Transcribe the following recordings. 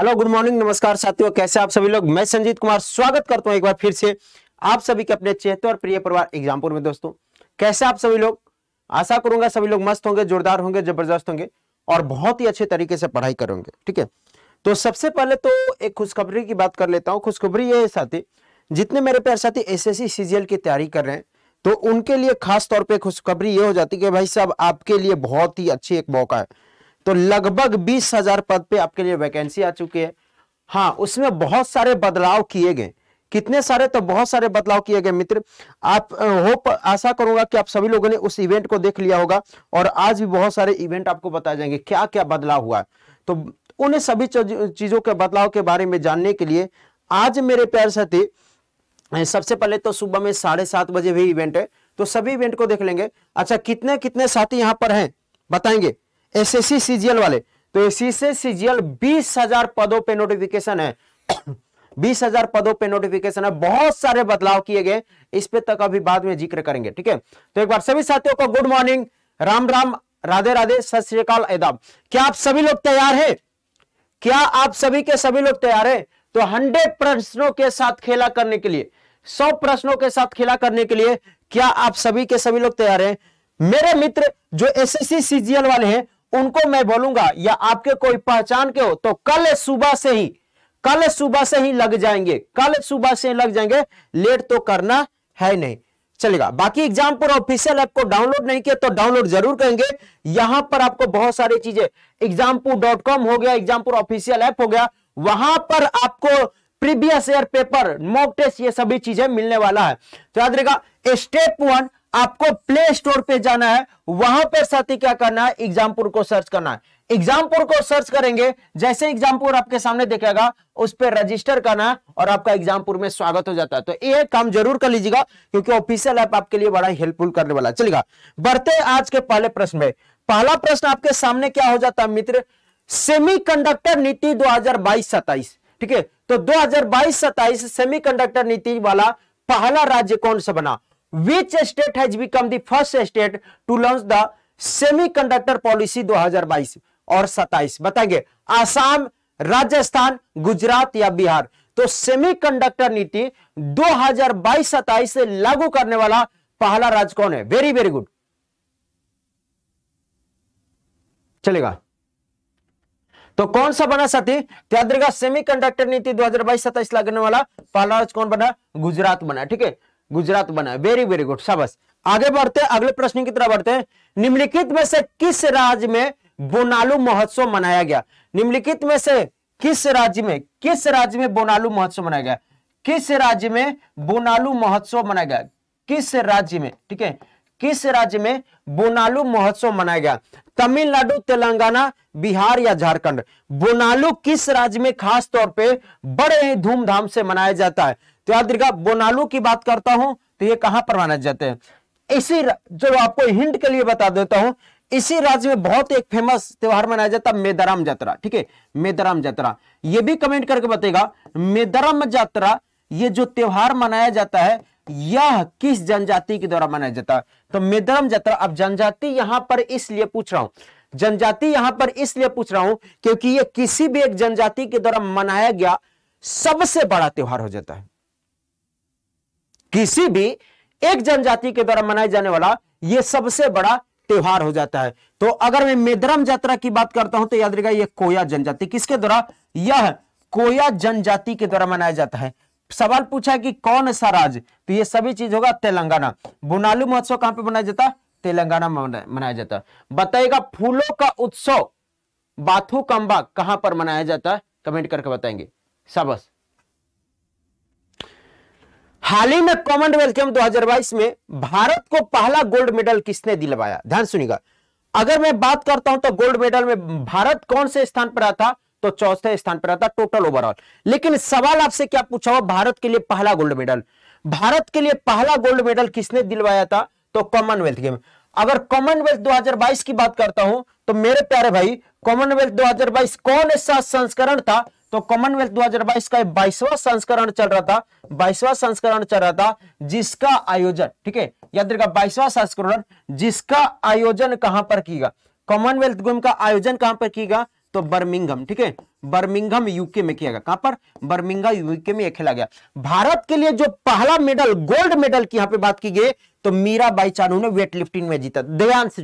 Hello good morning नमस्कार साथियों कैसे आप सभी लोग मैं संजीत कुमार स्वागत करता हूं एक बार फिर से आप सभी के अपने चेहते और प्रिय परिवार एग्जामपुर में दोस्तों कैसे आप सभी लोग आशा करूंगा सभी लोग मस्त होंगे जोरदार होंगे जबरदस्त होंगे और बहुत ही अच्छे तरीके से पढ़ाई करेंगे ठीक है तो सबसे पहले तो एक खुशखबरी की बात कर लेता हूँ खुशखबरी ये है साथी जितने मेरे प्यार साथी एस एस की तैयारी कर रहे हैं तो उनके लिए खास तौर पर खुशखबरी ये हो जाती है कि भाई साहब आपके लिए बहुत ही अच्छी एक मौका है तो लगभग बीस हजार पद पे आपके लिए वैकेंसी आ चुकी है हाँ उसमें बहुत सारे बदलाव किए गए कितने सारे तो बहुत सारे बदलाव किए गए मित्र आप होप आशा करूंगा कि आप सभी लोगों ने उस इवेंट को देख लिया होगा और आज भी बहुत सारे इवेंट आपको बताए जाएंगे क्या क्या बदलाव हुआ तो उन सभी चीजों के बदलाव के बारे में जानने के लिए आज मेरे प्यार साथी सबसे पहले तो सुबह में साढ़े सात बजे भी इवेंट है तो सभी इवेंट को देख लेंगे अच्छा कितने कितने साथी यहाँ पर हैं बताएंगे एसएससी सीजीएल वाले तो एससी से सीजीएल बीस हजार पदों पे नोटिफिकेशन है बीस हजार पदों पे नोटिफिकेशन है बहुत सारे बदलाव किए गए इस पे तक अभी बाद में जिक्र करेंगे ठीक है तो एक बार सभी साथियों को गुड मॉर्निंग राम राम राधे राधे सत श्रीकाल एदाब क्या आप सभी लोग तैयार है क्या आप सभी के सभी लोग तैयार है तो हंड्रेड प्रश्नों के साथ खेला करने के लिए सौ प्रश्नों के साथ खेला करने के लिए क्या आप सभी के सभी लोग तैयार हैं मेरे मित्र जो एसएससी सीजीएल वाले हैं उनको मैं बोलूंगा या आपके कोई पहचान के हो तो कल सुबह से ही कल सुबह से ही लग जाएंगे कल सुबह से लग जाएंगे लेट तो करना है नहीं चलेगा बाकी एग्जाम पर ऑफिशियल ऐप को डाउनलोड नहीं किया तो डाउनलोड जरूर करेंगे यहां पर आपको बहुत सारी चीजें एग्जामपुर डॉट कॉम हो गया एग्जामपुर ऑफिशियल ऐप हो गया वहां पर आपको previous year paper mock test ये सभी चीजें मिलने वाला है तो याद रहेगा स्टेप वन आपको प्ले स्टोर पे जाना है वहां पर साथी क्या करना है एग्जामपुर को सर्च करना है एग्जामपुर को सर्च करेंगे जैसे एग्जामपुर आपके सामने देखेगा उस पर रजिस्टर करना है और आपका एग्जामपुर में स्वागत हो जाता है तो ये काम जरूर कर लीजिएगा क्योंकि ऑफिशियल ऐप आपके लिए बड़ा हेल्पफुल करने वाला है चलेगा बढ़ते आज के पहले प्रश्न में पहला प्रश्न आपके सामने क्या हो जाता है मित्र सेमी नीति दो हजार ठीक है तो 2022-27 सेमीकंडक्टर नीति वाला पहला राज्य कौन सा बना which state has become the first state to launch the semiconductor policy 2022 और 27 बताएंगे आसाम राजस्थान गुजरात या बिहार तो सेमीकंडक्टर नीति 2022 हजार से लागू करने वाला पहला राज्य कौन है वेरी वेरी गुड चलेगा तो कौन सा बना साथी याद रहेगा सेमीकंडक्टर नीति 2022 सताइस लगने वाला पहला राज्य कौन बना गुजरात बना ठीक है गुजरात बना वेरी वेरी गुड शाबाश आगे बढ़ते हैं अगले प्रश्न की तरफ बढ़ते हैं निम्नलिखित में से किस राज्य में बोनालू महोत्सव मनाया गया निम्नलिखित में से किस राज्य में किस राज्य में बोनालू महोत्सव मनाया गया किस राज्य में बोनालू महोत्सव मनाया गया किस राज्य में ठीक है किस राज्य में बोनालू महोत्सव मनाया गया तमिलनाडु तेलंगाना बिहार या झारखंड बोनालू किस राज्य में खास तौर पे बड़े धूमधाम से मनाया जाता है तो याद रखा बोनालू की बात करता हूं तो ये कहां पर माने जाते हैं इसी जो आपको हिंट के लिए बता देता हूं इसी राज्य में बहुत एक फेमस त्यौहार मनाया जाता है मेदाराम जात्रा ठीक है मेदाराम जात्रा ये भी कमेंट करके बताएगा मेदाराम जात्रा ये जो त्यौहार मनाया जाता है यह किस जनजाति के द्वारा मनाया जाता है तो मेदाराम जात्रा अब जनजाति यहां पर इसलिए पूछ रहा हूं जनजाति यहां पर इसलिए पूछ रहा हूं क्योंकि यह किसी भी एक जनजाति के द्वारा मनाया गया सबसे बड़ा त्यौहार हो जाता है किसी भी एक जनजाति के द्वारा मनाया जाने वाला ये सबसे बड़ा त्योहार हो जाता है तो अगर मैं मेदरम जात्रा की बात करता हूं तो याद रहेगा यह कोया जनजाति किसके द्वारा यह कोया जनजाति के द्वारा मनाया जाता है सवाल पूछा कि कौन सा राज्य तो ये सभी चीज होगा तेलंगाना बुनालू महोत्सव कहां पे मनाया जाता है तेलंगाना मनाया जाता है बताइएगा फूलों का उत्सव बाथू कंबा कहां पर मनाया जाता है कमेंट करके बताएंगे सबस हाल ही में कॉमनवेल्थ गेम 2022 में भारत को पहला गोल्ड मेडल किसने दिलवाया ध्यान सुनिएगा अगर मैं बात करता हूं तो गोल्ड मेडल में भारत कौन से स्थान पर आता तो चौथे स्थान पर आता टोटल ओवरऑल लेकिन सवाल आपसे क्या पूछा हुआ भारत के लिए पहला गोल्ड मेडल भारत के लिए पहला गोल्ड मेडल किसने दिलवाया था तो कॉमनवेल्थ गेम अगर कॉमनवेल्थ 2022 की बात करता हूं तो मेरे प्यारे भाई कॉमनवेल्थ 2022 कौन ऐसा संस्करण था तो कॉमनवेल्थ 2022 का बाईसवा संस्करण चल रहा था बाईसवा संस्करण चल रहा था जिसका आयोजन ठीक है याद रखा बाईसवा संस्करण जिसका आयोजन कहां पर किया कॉमनवेल्थ गेम का आयोजन कहां पर किया तो बर्मिंगम ठीक है बर्मिंगम यूके में किया गया कहां पर बर्मिंगम यूके में खेला गया भारत के लिए जो पहला मेडल गोल्ड मेडल की यहां पे बात की गई तो मीरा बाई चानू ने वेट लिफ्टिंग में जीता ध्यान से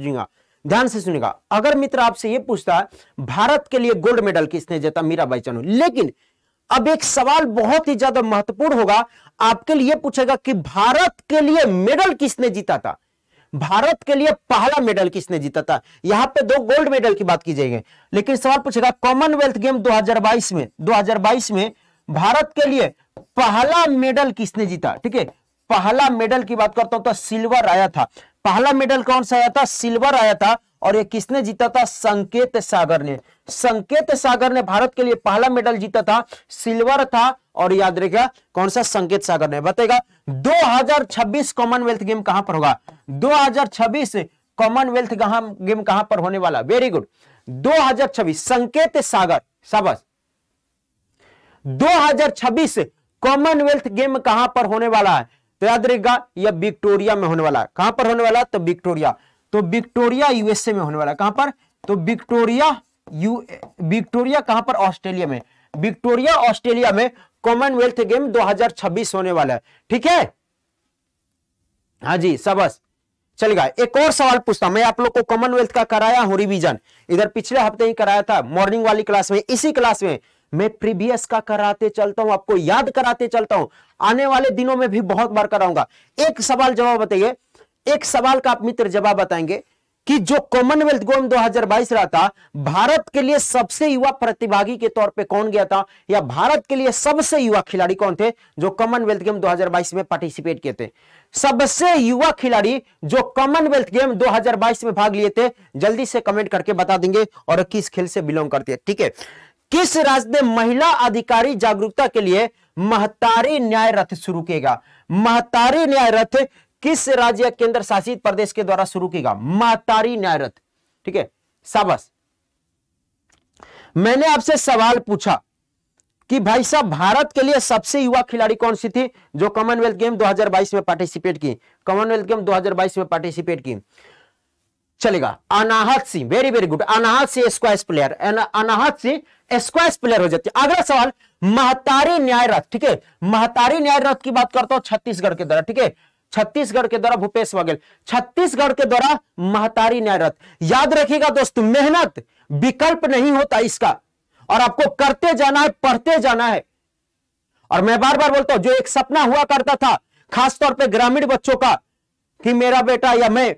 ध्यान से सुनेगा अगर मित्र आपसे यह पूछता है भारत के लिए गोल्ड मेडल किसने जीता मीराबाई चानू लेकिन अब एक सवाल बहुत ही ज्यादा महत्वपूर्ण होगा आपके लिए पूछेगा कि भारत के लिए मेडल किसने जीता था भारत के लिए पहला मेडल किसने जीता था यहां पे दो गोल्ड मेडल की बात की जाएगी लेकिन सवाल पूछेगा कॉमनवेल्थ गेम 2022 में 2022 में भारत के लिए पहला मेडल किसने जीता ठीक है पहला मेडल की बात करता हूं तो सिल्वर आया था पहला मेडल कौन सा आया था सिल्वर आया था और ये किसने जीता था संकेत सागर ने संकेत सागर ने भारत के लिए पहला मेडल जीता था सिल्वर था और याद रखेगा कौन सा संकेत सागर ने बताएगा 2026 कॉमनवेल्थ गेम कहां पर होगा 2026 कॉमनवेल्थ गेम कहां पर होने वाला वेरी गुड 2026 संकेत सागर शाबाश 2026 कॉमनवेल्थ गेम कहां पर होने वाला है तो याद रहेगा यह विक्टोरिया में होने वाला है कहां पर होने वाला तो विक्टोरिया तो विक्टोरिया यूएसए में होने वाला कहां पर तो विक्टोरिया यू विक्टोरिया कहां पर ऑस्ट्रेलिया में विक्टोरिया ऑस्ट्रेलिया में कॉमनवेल्थ गेम 2026 होने वाला है ठीक है हाँ जी सबस चलेगा एक और सवाल पूछता मैं आप लोग को कॉमनवेल्थ का कराया हूं रिविजन इधर पिछले हफ्ते ही कराया था मॉर्निंग वाली क्लास में इसी क्लास में मैं प्रीवियस का कराते चलता हूं आपको याद कराते चलता हूं आने वाले दिनों में भी बहुत बार कराऊंगा एक सवाल जवाब बताइए एक सवाल का आप मित्र जवाब बताएंगे कि जो कॉमनवेल्थ गेम 2022 रहा था भारत के लिए सबसे युवा प्रतिभागी के तौर पे कौन गया था या भारत के लिए सबसे युवा खिलाड़ी कौन थे जो कॉमनवेल्थ गेम 2022 में पार्टिसिपेट किए थे सबसे युवा खिलाड़ी जो कॉमनवेल्थ गेम 2022 में भाग लिए थे जल्दी से कमेंट करके बता देंगे और किस खेल से बिलोंग करते हैं ठीक है किस राज्य महिला अधिकारी जागरूकता के लिए महतारी न्याय रथ शुरू किएगा महतारी न्याय रथ किस राज्य या केंद्र शासित प्रदेश के द्वारा शुरू किएगा महतारी न्याय रथ ठीक है सबस मैंने आपसे सवाल पूछा कि भाई साहब भारत के लिए सबसे युवा खिलाड़ी कौन सी थी जो कॉमनवेल्थ गेम 2022 में पार्टिसिपेट की कॉमनवेल्थ गेम 2022 में पार्टिसिपेट की चलेगा Anahat Singh very very good Anahat Singh squash player Anahat Singh squash player हो जाती है अगला सवाल महतारी न्याय रथ ठीक है महतारी न्याय रथ की बात करता हूं छत्तीसगढ़ के द्वारा ठीक है छत्तीसगढ़ के द्वारा भूपेश बघेल छत्तीसगढ़ के द्वारा महतारी न्याय रथ याद रखिएगा दोस्तों मेहनत विकल्प नहीं होता इसका और आपको करते जाना है पढ़ते जाना है और मैं बार बार बोलता हूं जो एक सपना हुआ करता था खासतौर पर ग्रामीण बच्चों का कि मेरा बेटा या मैं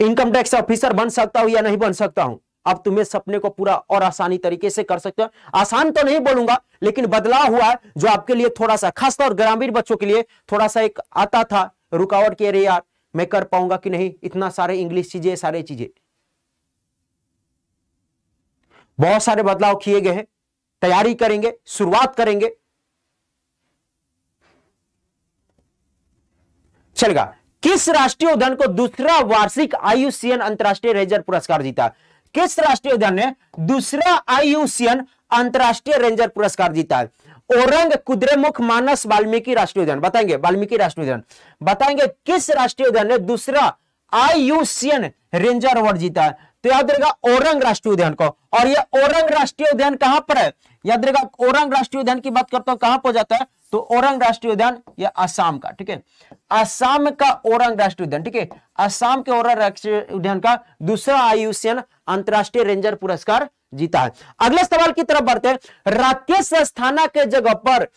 इनकम टैक्स ऑफिसर बन सकता हूं या नहीं बन सकता हूं अब तुम्हें सपने को पूरा और आसानी तरीके से कर सकते हो आसान तो नहीं बोलूंगा लेकिन बदलाव हुआ है जो आपके लिए थोड़ा सा खासतौर ग्रामीण बच्चों के लिए थोड़ा सा एक आता था रुकावट के अरे यार मैं कर पाऊंगा कि नहीं इतना सारे इंग्लिश चीजें सारे चीजें बहुत सारे बदलाव किए गए हैं तैयारी करेंगे शुरुआत करेंगे चलेगा किस राष्ट्रीय उद्यान को दूसरा वार्षिक आयुषियन अंतरराष्ट्रीय रेंजर पुरस्कार जीता किस राष्ट्रीय उद्यान ने दूसरा आयुषियन अंतरराष्ट्रीय रेंजर पुरस्कार जीता औरंग कुद्रेमुख मानस वाल्मीकि राष्ट्रीय उद्यान बताएंगे वाल्मीकि राष्ट्रीय उद्यान बताएंगे किस राष्ट्रीय उद्यान ने दूसरा आयुषियन रेंजर अवार्ड जीता है तो याद रहेगा औरंग राष्ट्रीय उद्यान को और यह औरंग राष्ट्रीय उद्यान कहां पर है याद रहेगा औरंग राष्ट्रीय उद्यान की बात करता हूं कहां पर जाता है तो ओरंग राष्ट्रीय उद्यान या आसाम का ठीक है आसाम का ओरंग राष्ट्रीय उद्यान ठीक है आसाम के ओरंग राष्ट्रीय उद्यान का दूसरा आयुष्यन अंतरराष्ट्रीय रेंजर पुरस्कार जीता है अगले सवाल की तरफ बढ़ते हैं राकेश अस्थाना के जगह पर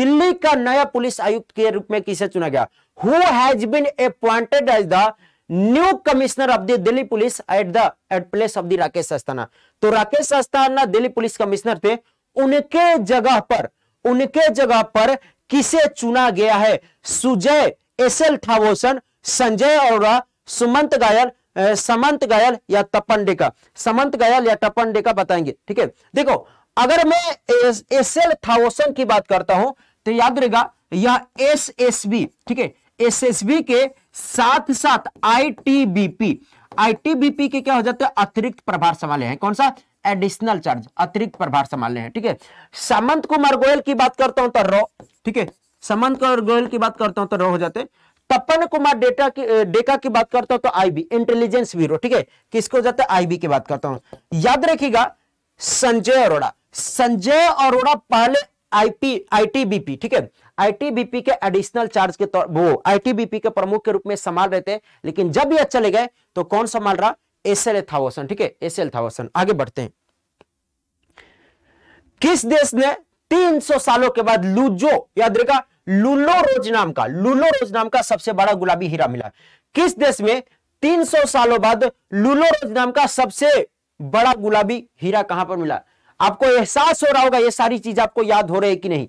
दिल्ली का नया पुलिस आयुक्त के रूप में किसे चुना गया who has been appointed as the new commissioner of Delhi police at the at place of the Rakesh Asthana तो राकेश अस्थाना दिल्ली पुलिस कमिश्नर थे उनके जगह पर उनके जगह पर किसे चुना गया है सुजय एस एल ठावोसन संजय और सुमंत गायल समंत गायल या तपन डेका समंत गायल या तपन डेका बताएंगे ठीक है देखो अगर मैं एस एल थावोसन की बात करता हूं तो याद रहेगा यह एस एस बी ठीक है एस एस बी के साथ साथ I T B P I T B P के क्या हो जाते हैं अतिरिक्त प्रभार संभाले हैं कौन सा एडिशनल चार्ज अतिरिक्त प्रभार संभालने हैं ठीक है सामंत कुमार गोयल की बात करता हूं तो रो ठीक है सामंत कुमार गोयल की बात करता हूं तो रो हो जाते तपन कुमार डेटा की डेका की बात करता हूं तो आईबी इंटेलिजेंस ब्यूरो ठीक है किसको जाते है आईबी की बात करता हूं याद रखिएगा संजय अरोड़ा संजय अरोड़ा पहले आईपी आईटीबीपी ठीक है आईटीबीपी के एडिशनल चार्ज के तौर वो आईटीबीपी के प्रमुख के रूप में संभाल रहे थे लेकिन जब ये चले गए तो कौन संभाल रहा एसएल था क्वेश्चन ठीक है एसएल था क्वेश्चन आगे बढ़ते हैं किस देश ने 300 सालों के बाद लूजो याद रखा लूलो रोज नाम का लूलो रोज नाम का सबसे बड़ा गुलाबी हीरा मिला किस देश में 300 सालों बाद लूलो रोज नाम का सबसे बड़ा गुलाबी हीरा कहां पर मिला आपको एहसास हो रहा होगा ये सारी चीज आपको याद हो रही है कि नहीं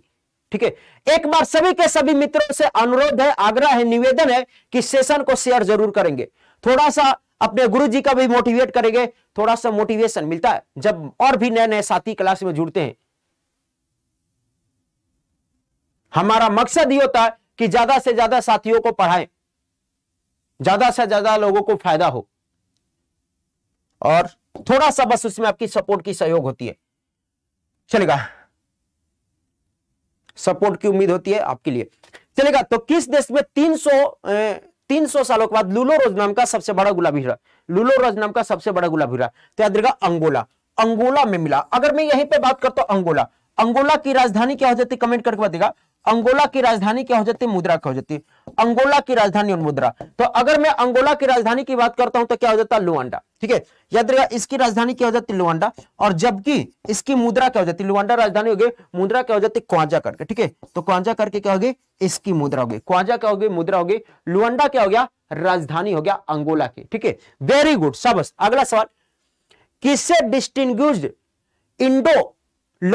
ठीक है एक बार सभी के सभी मित्रों से अनुरोध है आग्रह है निवेदन है कि सेशन को शेयर जरूर करेंगे थोड़ा सा अपने गुरु जी का भी मोटिवेट करेंगे थोड़ा सा मोटिवेशन मिलता है जब और भी नए नए साथी क्लास में जुड़ते हैं हमारा मकसद ये होता है कि ज्यादा से ज्यादा साथियों को पढ़ाएं ज्यादा से ज्यादा लोगों को फायदा हो और थोड़ा सा बस उसमें आपकी सपोर्ट की सहयोग होती है चलेगा सपोर्ट की उम्मीद होती है आपके लिए चलेगा तो किस देश में 300 सौ सालों के बाद लूलो रोज नाम का सबसे बड़ा गुलाबी हीरा लूलो रोज नाम का सबसे बड़ा गुलाबी हीरा तो याद अंगोला अंगोला में मिला अगर मैं यहीं पे बात करता हूं अंगोला अंगोला की राजधानी क्या हो जाती कमेंट करके बताएगा अंगोला की राजधानी क्या हो जाती है मुद्रा क्या हो जाती है अंगोला की राजधानी और मुद्रा तो अगर मैं अंगोला की राजधानी की बात करता हूं तो क्या हो जाता है लुआंडा ठीक है याद रहेगा इसकी राजधानी क्या हो जाती है लुआंडा और जबकि इसकी मुद्रा क्या हो जाती है लुआंडा राजधानी हो गई मुद्रा क्या हो जाती है क्वाजा करके ठीक है तो क्वाजा करके क्या होगी इसकी मुद्रा होगी क्वाजा क्या होगी मुद्रा होगी लुआंडा क्या हो गया राजधानी हो गया अंगोला की ठीक है वेरी गुड सबस अगला सवाल किससे डिस्टिंग इंडो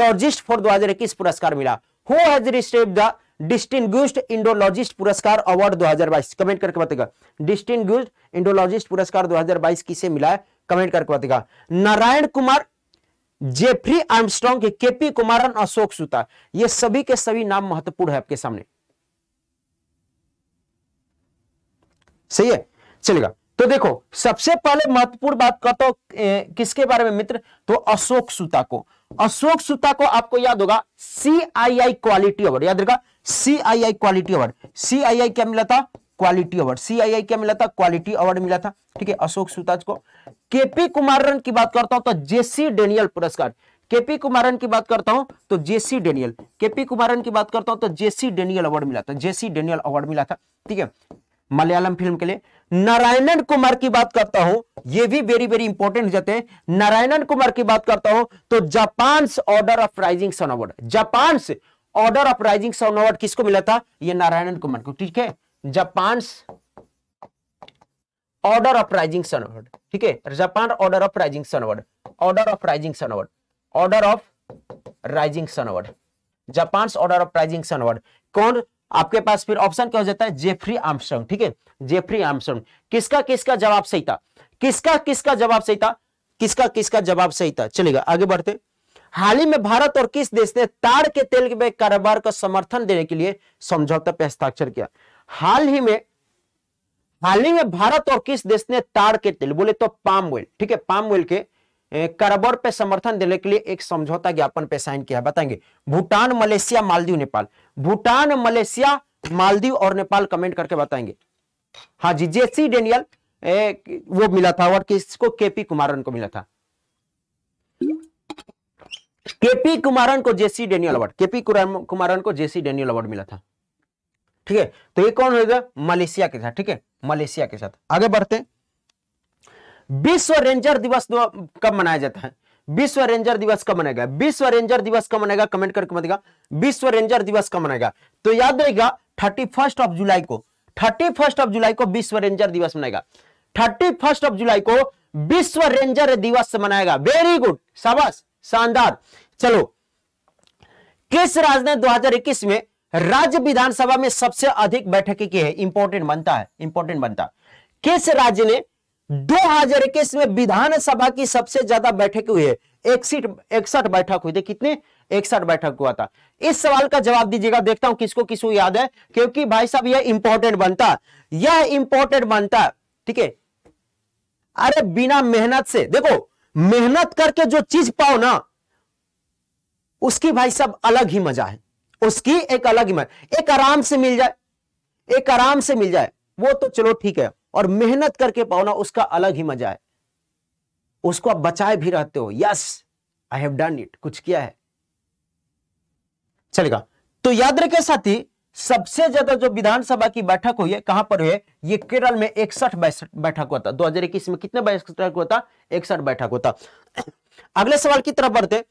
लॉजिस्ट फॉर इक्कीस पुरस्कार मिला who has receive the distinguished Indologist पुरस्कार अवार्ड 2022 कमेंट करके बताएगा डिस्टिंग्विश्ड इंडोलॉजिस्ट पुरस्कार 2022 किसे मिला है कमेंट करके बताएगा Narayan Kumar Jeffrey Armstrong KP Kumaran Ashok सुता ये सभी के सभी नाम महत्वपूर्ण है आपके सामने सही है चलेगा तो देखो सबसे पहले महत्वपूर्ण बात कहता हूं तो, किसके बारे में मित्र तो अशोक सुता को अशोक सुता को आपको याद होगा सी आई आई क्वालिटी अवार्ड याद रखा सी आई आई क्वालिटी अवार्ड आई क्या मिला था क्वालिटी अवार्ड सीआईआई क्या मिला था क्वालिटी अवार्ड मिला था ठीक है अशोक सुताज को केपी कुमारन की बात करता हूं तो जेसी डेनियल पुरस्कार केपी कुमारन की बात करता हूं तो जेसी डेनियल केपी कुमारन की बात करता हूं तो जेसी डेनियल अवार्ड मिला था जेसी डेनियल अवार्ड मिला था ठीक है मलयालम फिल्म के लिए नारायणन कुमार की बात करता हूं ये भी वेरी वेरी इंपॉर्टेंट हो जाते हैं नारायणन कुमार की बात करता हूं तो Japan order of rising sun award Japan order of rising sun award किसको मिला था ये नारायणन कुमार को ठीक है Japan order of rising sun award ठीक है Japan order of rising sun award order of rising sun award order of rising sun award Japan order of rising sun award कौन आपके पास फिर ऑप्शन क्या हो जाता है जेफ्री आर्मस्ट्रॉन्ग ठीक है जेफ्री आर्मस्ट्रॉन्ग किसका किसका जवाब सही था किसका किसका जवाब सही था किसका किसका जवाब सही था चलेगा आगे बढ़ते हाल ही में भारत और किस देश ने ताड़ के तेल के कारोबार का समर्थन देने के लिए समझौता पर हस्ताक्षर किया हाल ही में हाल ही में भारत और किस देश ने ताड़ के तेल बोले तो पाम ऑयल ठीक है पाम ऑयल के करबोर पे समर्थन देने के लिए एक समझौता ज्ञापन पे साइन किया बताएंगे भूटान मलेशिया मालदीव नेपाल भूटान मलेशिया मालदीव और नेपाल कमेंट करके बताएंगे हाँ जी जेसी डेनियल ए, वो मिला था और किसको केपी कुमारन को मिला था केपी कुमारन को JC Daniel award KP Kumaran को जेसी डेनियल अवार्ड मिला था ठीक है तो ये कौन होगा मलेशिया के साथ ठीक है मलेशिया के साथ आगे बढ़ते हैं विश्व रेंजर दिवस कब मनाया जाता है विश्व रेंजर दिवस कब मनाएगा विश्व रेंजर दिवस कब मनाएगा कमेंट करके बताएगा विश्व रेंजर दिवस कब मनाएगा तो याद रहेगा थर्टी फर्स्ट ऑफ जुलाई को थर्टी फर्स्ट ऑफ जुलाई को विश्व रेंजर दिवस मनाएगा थर्टी फर्स्ट ऑफ जुलाई को विश्व रेंजर दिवस मनाएगा वेरी गुड शाबाश शानदार चलो किस राज्य ने 2021 में राज्य विधानसभा में सबसे अधिक बैठकें की है इंपॉर्टेंट बनता है इंपॉर्टेंट बनता है किस राज्य ने 2021 में विधानसभा की सबसे ज्यादा बैठक हुई है एक सीट एकसठ बैठक हुई थी कितने इकसठ बैठक हुआ था इस सवाल का जवाब दीजिएगा देखता हूं किसको किसको याद है क्योंकि भाई साहब यह इंपॉर्टेंट बनता यह इंपॉर्टेंट बनता ठीक है अरे बिना मेहनत से देखो मेहनत करके जो चीज पाओ ना उसकी भाई साहब अलग ही मजा है उसकी एक अलग ही मजा एक आराम से मिल जाए एक आराम से मिल जाए वो तो चलो ठीक है और मेहनत करके पाओ ना उसका अलग ही मजा है उसको आप बचाए भी रहते हो yes I have done it कुछ किया है चलेगा तो याद रखे साथी सबसे ज्यादा जो विधानसभा की बैठक हुई है कहां पर हुई है ये केरल में इकसठ बैठक हुआ था दो हजार इक्कीस में कितने बैठक हुआ था इकसठ बैठक हुआ था अगले सवाल की तरफ बढ़ते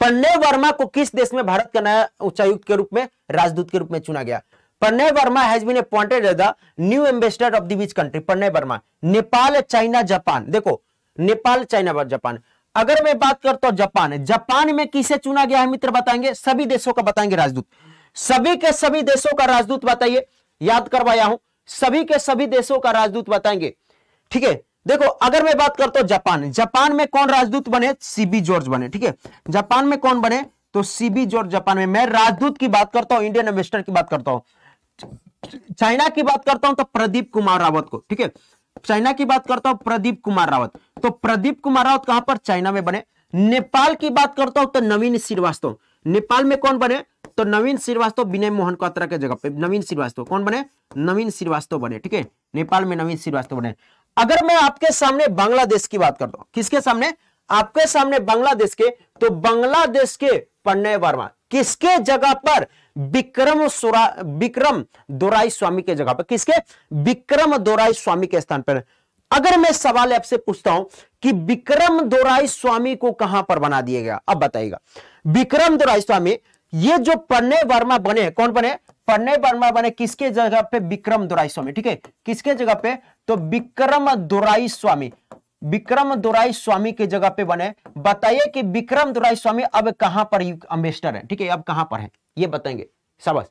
पंडे वर्मा को किस देश में भारत का नया उच्चायुक्त के रूप में राजदूत के रूप में चुना गया Pranay Verma has been appointed as the new ambassador of the which country? Pranay Verma. Nepal China Japan देखो नेपाल चाइना जापान अगर मैं बात करता हूं तो जापान जापान में किसे चुना गया है मित्र बताएंगे सभी देशों का बताएंगे राजदूत सभी के सभी देशों का राजदूत बताइए याद करवाया हूं सभी के सभी देशों का राजदूत बताएंगे ठीक है देखो अगर मैं बात करता हूं तो जापान जापान में कौन राजदूत बने सीबी जॉर्ज बने ठीक है जापान में कौन बने तो सीबी जॉर्ज जापान में मैं राजदूत की बात करता हूं इंडियन एम्बेसडर की बात करता हूं चाइना की बात करता हूं तो प्रदीप कुमार रावत को ठीक है चाइना की बात करता हूं प्रदीप कुमार रावत तो प्रदीप कुमार रावत कहां पर चाइना में बने नेपाल की बात करता हूं तो नवीन श्रीवास्तव नेपाल में कौन बने तो नवीन श्रीवास्तव विनय मोहन कतरा के जगह पे नवीन श्रीवास्तव कौन बने नवीन श्रीवास्तव बने ठीक है नेपाल में नवीन श्रीवास्तव बने अगर मैं आपके सामने बांग्लादेश की बात करता हूं किसके सामने आपके सामने बांग्लादेश के तो बांग्लादेश के पंडय वर्मा किसके जगह पर विक्रम विक्रम दोराई स्वामी के जगह पर किसके विक्रम दोराई स्वामी के स्थान पर अगर मैं सवाल आपसे पूछता हूं कि विक्रम दोराई स्वामी को कहां पर बना दिया गया अब बताइएगा विक्रम दोराई स्वामी ये जो पन्ने वर्मा बने कौन बने पन्ने वर्मा बने किसके जगह पे विक्रम दोराई स्वामी ठीक है किसके जगह पे तो विक्रम दोराई स्वामी विक्रम दुराई स्वामी के जगह पे बने बताइए कि विक्रम दुराई स्वामी अब कहां पर अम्बेस्टर है ठीक है अब कहां पर है ये बताएंगे सबस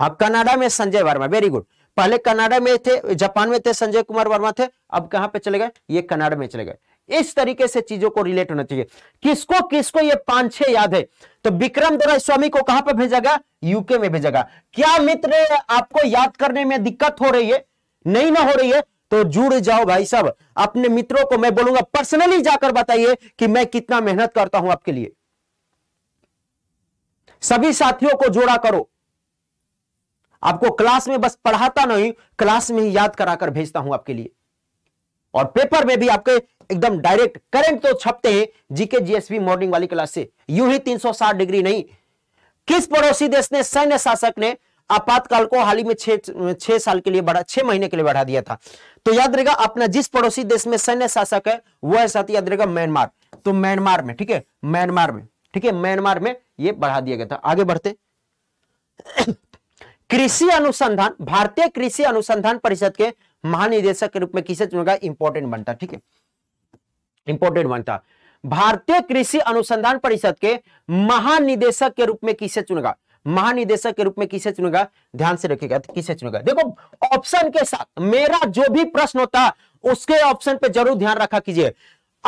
हाँ कनाडा में संजय वर्मा वेरी गुड पहले कनाडा में थे जापान में थे संजय कुमार वर्मा थे अब कहां पे चले गए ये कनाडा में चले गए इस तरीके से चीजों को रिलेट होना चाहिए किसको किसको ये पांच छह याद है तो विक्रम दोराई स्वामी को कहां पर भेजा गया यूके में भेजा गया क्या मित्र आपको याद करने में दिक्कत हो रही है नहीं ना हो रही है तो जुड़ जाओ भाई साहब अपने मित्रों को मैं बोलूंगा पर्सनली जाकर बताइए कि मैं कितना मेहनत करता हूं आपके लिए सभी साथियों को जोड़ा करो आपको क्लास में बस पढ़ाता नहीं क्लास में ही याद कराकर भेजता हूं आपके लिए और पेपर में भी आपके एकदम डायरेक्ट करंट तो छपते हैं जीके जीएसपी मॉर्निंग वाली क्लास से यू ही 360 डिग्री नहीं किस पड़ोसी देश ने सैन्य शासक ने आपातकाल को हाल ही में छह साल के लिए बढ़ा छह महीने के लिए बढ़ा दिया था तो याद रहेगा अपना जिस पड़ोसी देश में सैन्य शासक है वह है साथ याद रहेगा म्यांमार तो म्यांमार में ठीक है म्यांमार में ठीक है म्यांमार में ये बढ़ा दिया गया था आगे बढ़ते कृषि अनुसंधान भारतीय कृषि अनुसंधान परिषद के महानिदेशक के रूप में किसे चुनेगा इंपोर्टेंट बनता ठीक है इंपोर्टेंट बनता भारतीय कृषि अनुसंधान परिषद के महानिदेशक के रूप में किसे चुनेगा महानिदेशक के रूप में किसे चुनेगा ध्यान से रखेगा किसे चुनेगा देखो ऑप्शन के साथ मेरा जो भी प्रश्न होता उसके ऑप्शन पे जरूर ध्यान रखा कीजिए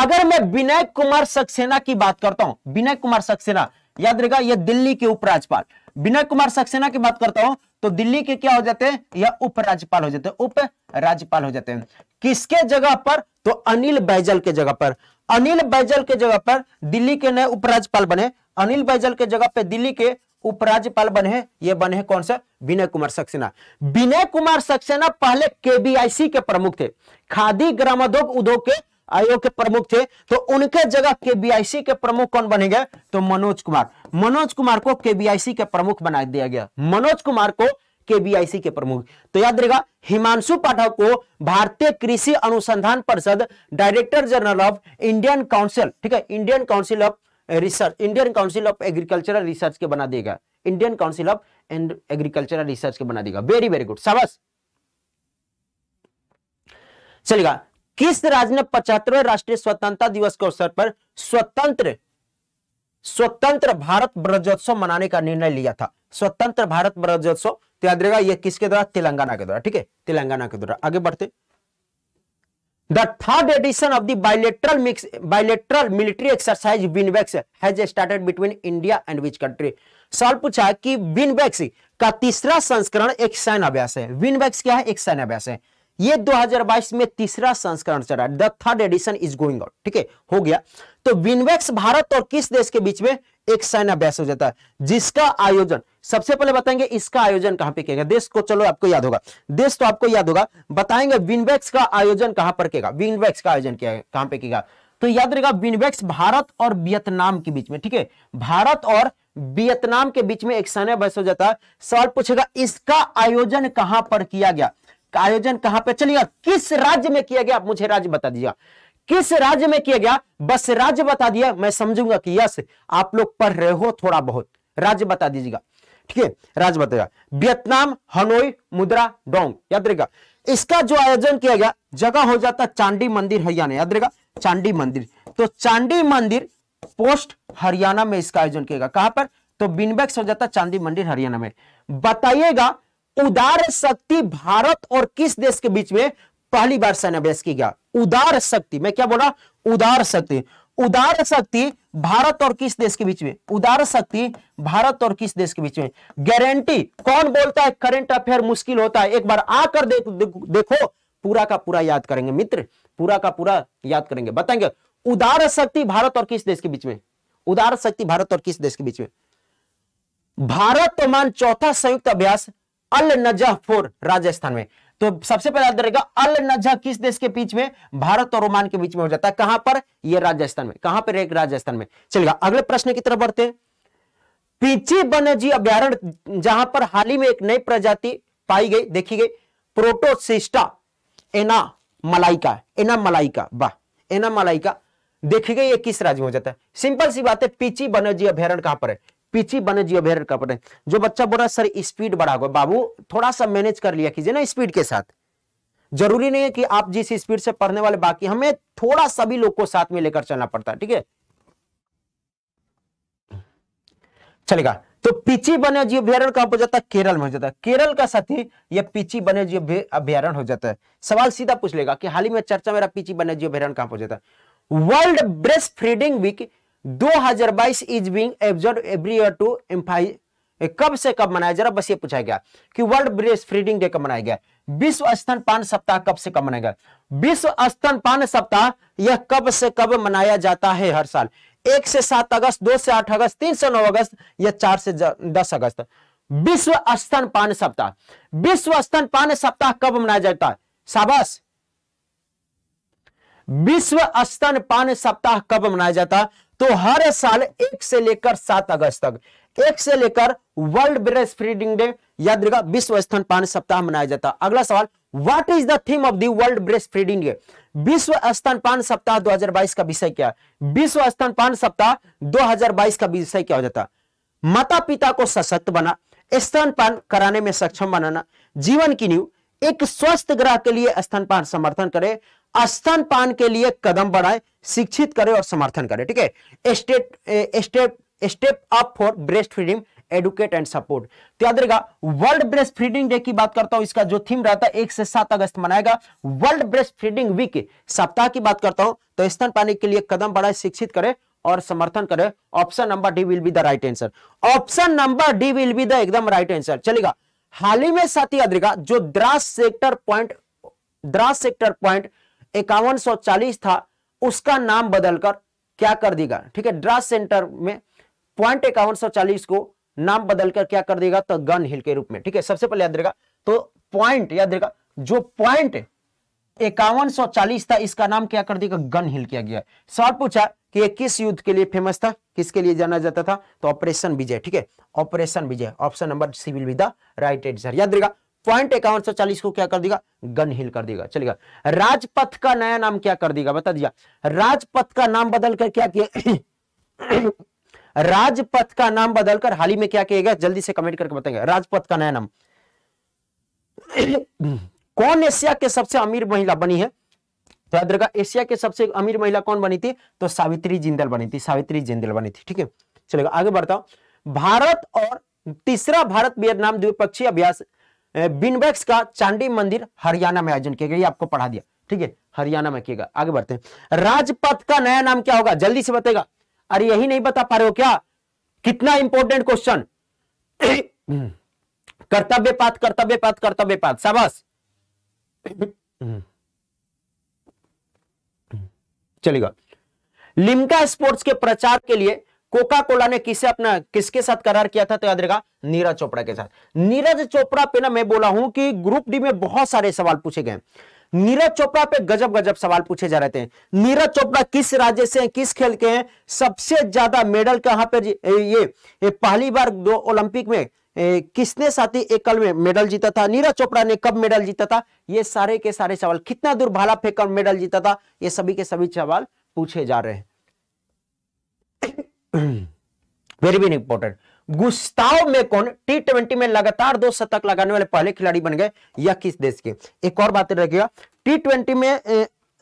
अगर मैं विनय कुमार सक्सेना की बात करता हूं विनय कुमार सक्सेना याद रहेगा यह दिल्ली के उपराज्यपाल विनय कुमार सक्सेना की बात करता हूं तो दिल्ली के क्या हो जाते हैं या उपराज्यपाल हो जाते हैं उपराज्यपाल हो जाते हैं किसके जगह पर तो अनिल बैजल के जगह पर अनिल बैजल के जगह पर दिल्ली के नए उपराज्यपाल बने अनिल बैजल के जगह पर दिल्ली के उपराज्यपाल बने हैं ये बने हैं कौन से विनय कुमार सक्सेना विनय कुमार सक्सेना पहले केबीआईसी के प्रमुख थे खादी ग्रामोद्योग उद्योग के आयोग के प्रमुख थे तो उनके जगह केबीआईसी के प्रमुख कौन बने गए तो मनोज कुमार मनोज कुमार को केबीआईसी के प्रमुख बना दिया गया मनोज कुमार को केबीआईसी के प्रमुख तो याद रहेगा हिमांशु पाठक को भारतीय कृषि अनुसंधान परिषद director general of Indian council ठीक है Indian council of research Indian council of agricultural research के बना देगा Indian council of agricultural research के बना देगा वेरी वेरी गुड सबस चलेगा किस राज्य ने पचहत्तरवे राष्ट्रीय स्वतंत्रता दिवस के अवसर पर स्वतंत्र स्वतंत्र भारत ब्रजोत्सव मनाने का निर्णय लिया था स्वतंत्र भारत ब्रजोत्सव तो याद रहेगा यह किसके द्वारा तेलंगाना के द्वारा ठीक है तेलंगाना के द्वारा आगे बढ़ते the third edition of the mix mix, military exercise exercise VINBAX has started between India and which country सवाल पूछा कि विनवेक्स का तीसरा संस्करण एक सैन्य अभ्यास है विनवेक्स क्या है एक सैन्य अभ्यास है ये 2022 में तीसरा संस्करण चल रहा है the third edition is going out ठीक है हो गया तो विनवेक्स भारत और किस देश के बीच में एक सैन्य अभ्यास हो जाता है जिसका आयोजन सबसे पहले बताएंगे इसका आयोजन कहां पे किया गया देश को चलो आपको याद होगा देश तो आपको याद होगा बताएंगे विनवेक्स का आयोजन कहां पर किया विनवेक्स का आयोजन किया कहां पे किया तो याद रहेगा विनवेक्स भारत और वियतनाम के बीच में ठीक है भारत और वियतनाम के बीच में एक सैन्य बहस हो जाता है सवाल पूछेगा इसका आयोजन कहां पर किया गया आयोजन कहां पर चलिए किस राज्य में किया गया आप मुझे राज्य बता दीजिएगा किस राज्य में किया गया बस राज्य बता दिया मैं समझूंगा कि यस आप लोग पढ़ रहे हो थोड़ा बहुत राज्य बता दीजिएगा ठीक है राज बताएगा वियतनाम हनोई मुद्रा डोंग याद रहेगा इसका जो आयोजन किया गया जगह हो जाता चांडी मंदिर हरियाणा याद रहेगा चांडी मंदिर तो चांडी मंदिर पोस्ट हरियाणा में इसका आयोजन किया गया कहां पर तो बिनबैक्स हो जाता चांदी मंदिर हरियाणा में बताइएगा उदार शक्ति भारत और किस देश के बीच में पहली बार सेनाभ्यास किया गया उदार शक्ति मैं क्या बोला उदार शक्ति उदार शक्ति भारत और किस देश के बीच में उदार शक्ति भारत और किस देश के बीच में गारंटी कौन बोलता है करंट अफेयर मुश्किल होता है एक बार आकर देख, देखो पूरा का पूरा याद करेंगे मित्र पूरा का पूरा याद करेंगे बताएंगे उदार शक्ति भारत और किस देश के बीच में उदार शक्ति भारत और किस देश के बीच में भारत मान चौथा संयुक्त अभ्यास अल नजह फोर राजस्थान में तो सबसे पहला आंसर रहेगा अल नजह किस देश के बीच में भारत और ओमान के बीच में हो जाता है कहां पर यह राजस्थान में कहां पर राजस्थान में चलेगा अगले प्रश्न की तरफ बढ़ते हैं पीछे वन्य जहां पर हाल ही में एक नई प्रजाति पाई गई देखी गई प्रोटोसिस्टा एना मलाइका एना मलाइका वाह एना मलाइका देखी गई ये किस राज्य में हो जाता है सिंपल सी बात है पीची बनर्जी अभ्यारण अभ्यारण्य कहां पर है पीछे बने जी अभ्यारण्य कपड़े जो बच्चा बोल रहा है सर स्पीड बढ़ा गो बाबू थोड़ा सा मैनेज कर लिया कीजिए ना स्पीड के साथ जरूरी नहीं है कि आप जिस स्पीड से पढ़ने वाले बाकी हमें थोड़ा सभी लोग को साथ में लेकर चलना पड़ता है ठीक है चलेगा तो पीची बने जीव अभ्यारण कहां पर जाता है केरल में हो जाता है केरल का साथी यह पीची बने जीव अभ्यारण हो जाता है सवाल सीधा पूछ लेगा कि हाल ही में चर्चा मेरा पीची बने जीव अभ्यारण कहां पर जाता है world breast feeding week 2022 is being observe every year to emphasise कब से कब मनाया जा रहा बस ये पूछा गया कि वर्ल्ड ब्रेस्ट फीडिंग डे कब मनाया गया विश्व स्तन पान सप्ताह कब से कब मनाया गया विश्व स्तन पान सप्ताह यह कब से कब मनाया जाता है हर साल एक से सात अगस्त दो से आठ अगस्त तीन से नौ अगस्त या चार से दस अगस्त विश्व स्तन पान सप्ताह विश्व स्तन पान सप्ताह कब मनाया जाता है शाबाश विश्व स्तन पान सप्ताह कब मनाया जाता है तो हर साल एक से लेकर सात अगस्त तक एक से लेकर वर्ल्ड ब्रेस्ट फीडिंग डे याद रखा विश्व स्तन पान सप्ताह मनाया जाता अगला सवाल what is the theme of world breast feeding day विश्व पान सप्ताह 2022 का विषय क्या है विश्व पान सप्ताह 2022 का विषय क्या हो जाता माता पिता को सशक्त बना स्तनपान कराने में सक्षम बनाना जीवन की नींव एक स्वस्थ ग्रह के लिए स्तनपान समर्थन करे स्तन पान के लिए कदम बढ़ाए शिक्षित करें और समर्थन करें ठीक है state step step up for breast feeding educate and support तो याद रहेगा वर्ल्ड ब्रेस्ट फीडिंग डे की बात करता हूं इसका जो थीम रहता है एक से सात अगस्त मनाएगा वर्ल्ड ब्रेस्ट फीडिंग वीक सप्ताह की बात करता हूं तो स्तन पाने के लिए कदम बढ़ाए शिक्षित करें और समर्थन करें option number D will be the right answer option number D will be the एकदम राइट आंसर चलेगा हाल ही में साथी याद रहेगा जो Dras sector point Dras sector point इक्यावन था उसका नाम बदलकर क्या कर देगा ठीक है ड्रा सेंटर में पॉइंट इक्यावन को नाम बदलकर क्या कर देगा तो गन हिल के रूप में ठीक है सबसे पहले याद रहेगा तो पॉइंट याद रहेगा जो पॉइंट इक्यावन था इसका नाम क्या कर देगा गन हिल किया गया सवाल पूछा कि ये किस युद्ध के लिए फेमस था किसके लिए जाना जाता था तो ऑपरेशन विजय ठीक है operation Vijay option number C will be the right answer याद रहेगा पॉइंट इक्यावन सौ चालीस को क्या कर देगा गनहिल कर देगा चलेगा राजपथ का नया नाम क्या कर देगा बता दिया राजपथ का नाम बदलकर क्या किया राजपथ का नाम बदलकर हाल ही में क्या किया गया जल्दी से कमेंट करके बताएंगे राजपथ का नया नाम कौन एशिया के सबसे अमीर महिला बनी है तो याद रखा एशिया के सबसे अमीर महिला कौन बनी थी तो सावित्री जिंदल बनी थी सावित्री जिंदल बनी थी ठीक है चलेगा आगे बढ़ता हूं भारत और तीसरा भारत वियतनाम द्विपक्षीय अभ्यास बिनबैक्स का चांडी मंदिर हरियाणा में आयोजन किया गया आपको पढ़ा दिया ठीक है हरियाणा में किएगा आगे बढ़ते हैं राजपथ का नया नाम क्या होगा जल्दी से बताएगा अरे यही नहीं बता पा रहे हो क्या कितना इंपॉर्टेंट क्वेश्चन कर्तव्य पात कर्तव्य पात कर्तव्य पात शाबाश चलेगा लिमका स्पोर्ट्स के प्रचार के लिए कोका कोला ने किसे अपना किसके साथ करार किया था तो याद रखा नीरज चोपड़ा के साथ नीरज चोपड़ा पे ना मैं बोला हूं कि ग्रुप डी में बहुत सारे सवाल पूछे गए नीरज चोपड़ा पे गजब गजब सवाल पूछे जा रहे थे नीरज चोपड़ा किस राज्य से हैं किस खेल के हैं सबसे ज्यादा मेडल कहां पर ये, ये पहली बार दो ओलंपिक में ए, किसने साथी एकल में मेडल जीता था नीरज चोपड़ा ने कब मेडल जीता था ये सारे के सारे सवाल कितना दूर भाला फेंक मेडल जीता था ये सभी के सभी सवाल पूछे जा रहे हैं very very important Gustav McKeon T twenty में लगातार दो शतक लगाने वाले पहले खिलाड़ी बन गए यह किस देश के एक और बात रखिएगा टी ट्वेंटी में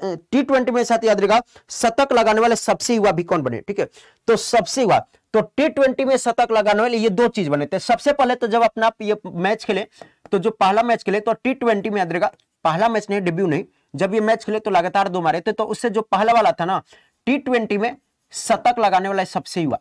टी ट्वेंटी में साथ याद रखा शतक लगाने वाले सबसे युवा भी कौन बने ठीक है तो सबसे युवा तो टी ट्वेंटी में शतक लगाने वाले ये दो चीज बने थे सबसे पहले तो जब अपना ये मैच खेले तो जो पहला मैच खेले तो टी ट्वेंटी में याद रखा पहला मैच नहीं डेब्यू नहीं जब ये मैच खेले तो लगातार दो मारे थे तो उससे जो पहला वाला था ना टी ट्वेंटी में शतक लगाने वाला सबसे युवा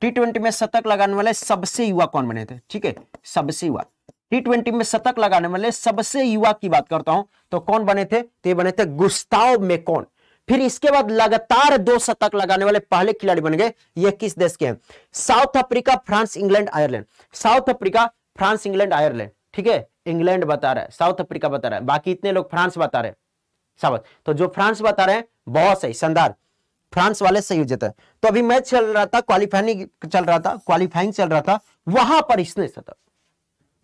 टी ट्वेंटी में शतक लगाने वाले सबसे युवा कौन बने थे ठीक है सबसे युवा टी ट्वेंटी में शतक लगाने वाले सबसे युवा की बात करता हूं तो कौन बने थे तो बने थे गुस्ताव में कौन फिर इसके बाद लगातार दो शतक लगाने वाले पहले खिलाड़ी बन गए ये किस देश के हैं South Africa France England Ireland South Africa France England Ireland ठीक है इंग्लैंड बता रहा है साउथ अफ्रीका बता रहा है बाकी इतने लोग फ्रांस बता रहे हैं साउथ तो जो फ्रांस बता रहे हैं बहुत सही शानदार फ्रांस वाले सही जीते तो अभी मैच चल रहा था क्वालिफाइंग चल रहा था क्वालिफाइंग चल रहा था वहां पर इसने सतर्क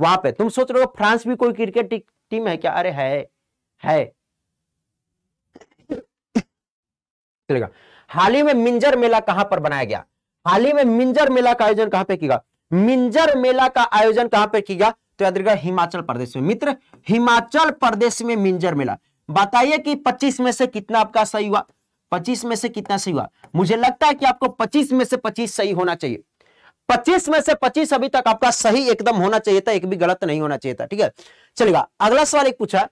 वहां पे तुम सोच रहे हो फ्रांस भी कोई क्रिकेट टीम है क्या अरे है है चलेगा हाल ही में मिंजर मेला कहां पर बनाया गया हाल ही में मिंजर मेला का आयोजन कहां पे किया मिंजर मेला का आयोजन कहां पे किया तो याद रखिएगा हिमाचल प्रदेश में मित्र हिमाचल प्रदेश में मिंजर मेला बताइए कि 25 में से कितना आपका सही हुआ पच्चीस में से कितना सही हुआ मुझे लगता है कि आपको पच्चीस में से पच्चीस सही होना चाहिए पच्चीस में से पच्चीस अभी तक आपका सही एकदम होना चाहिए था एक भी गलत नहीं होना चाहिए था ठीक है चलेगा अगला सवाल एक पूछा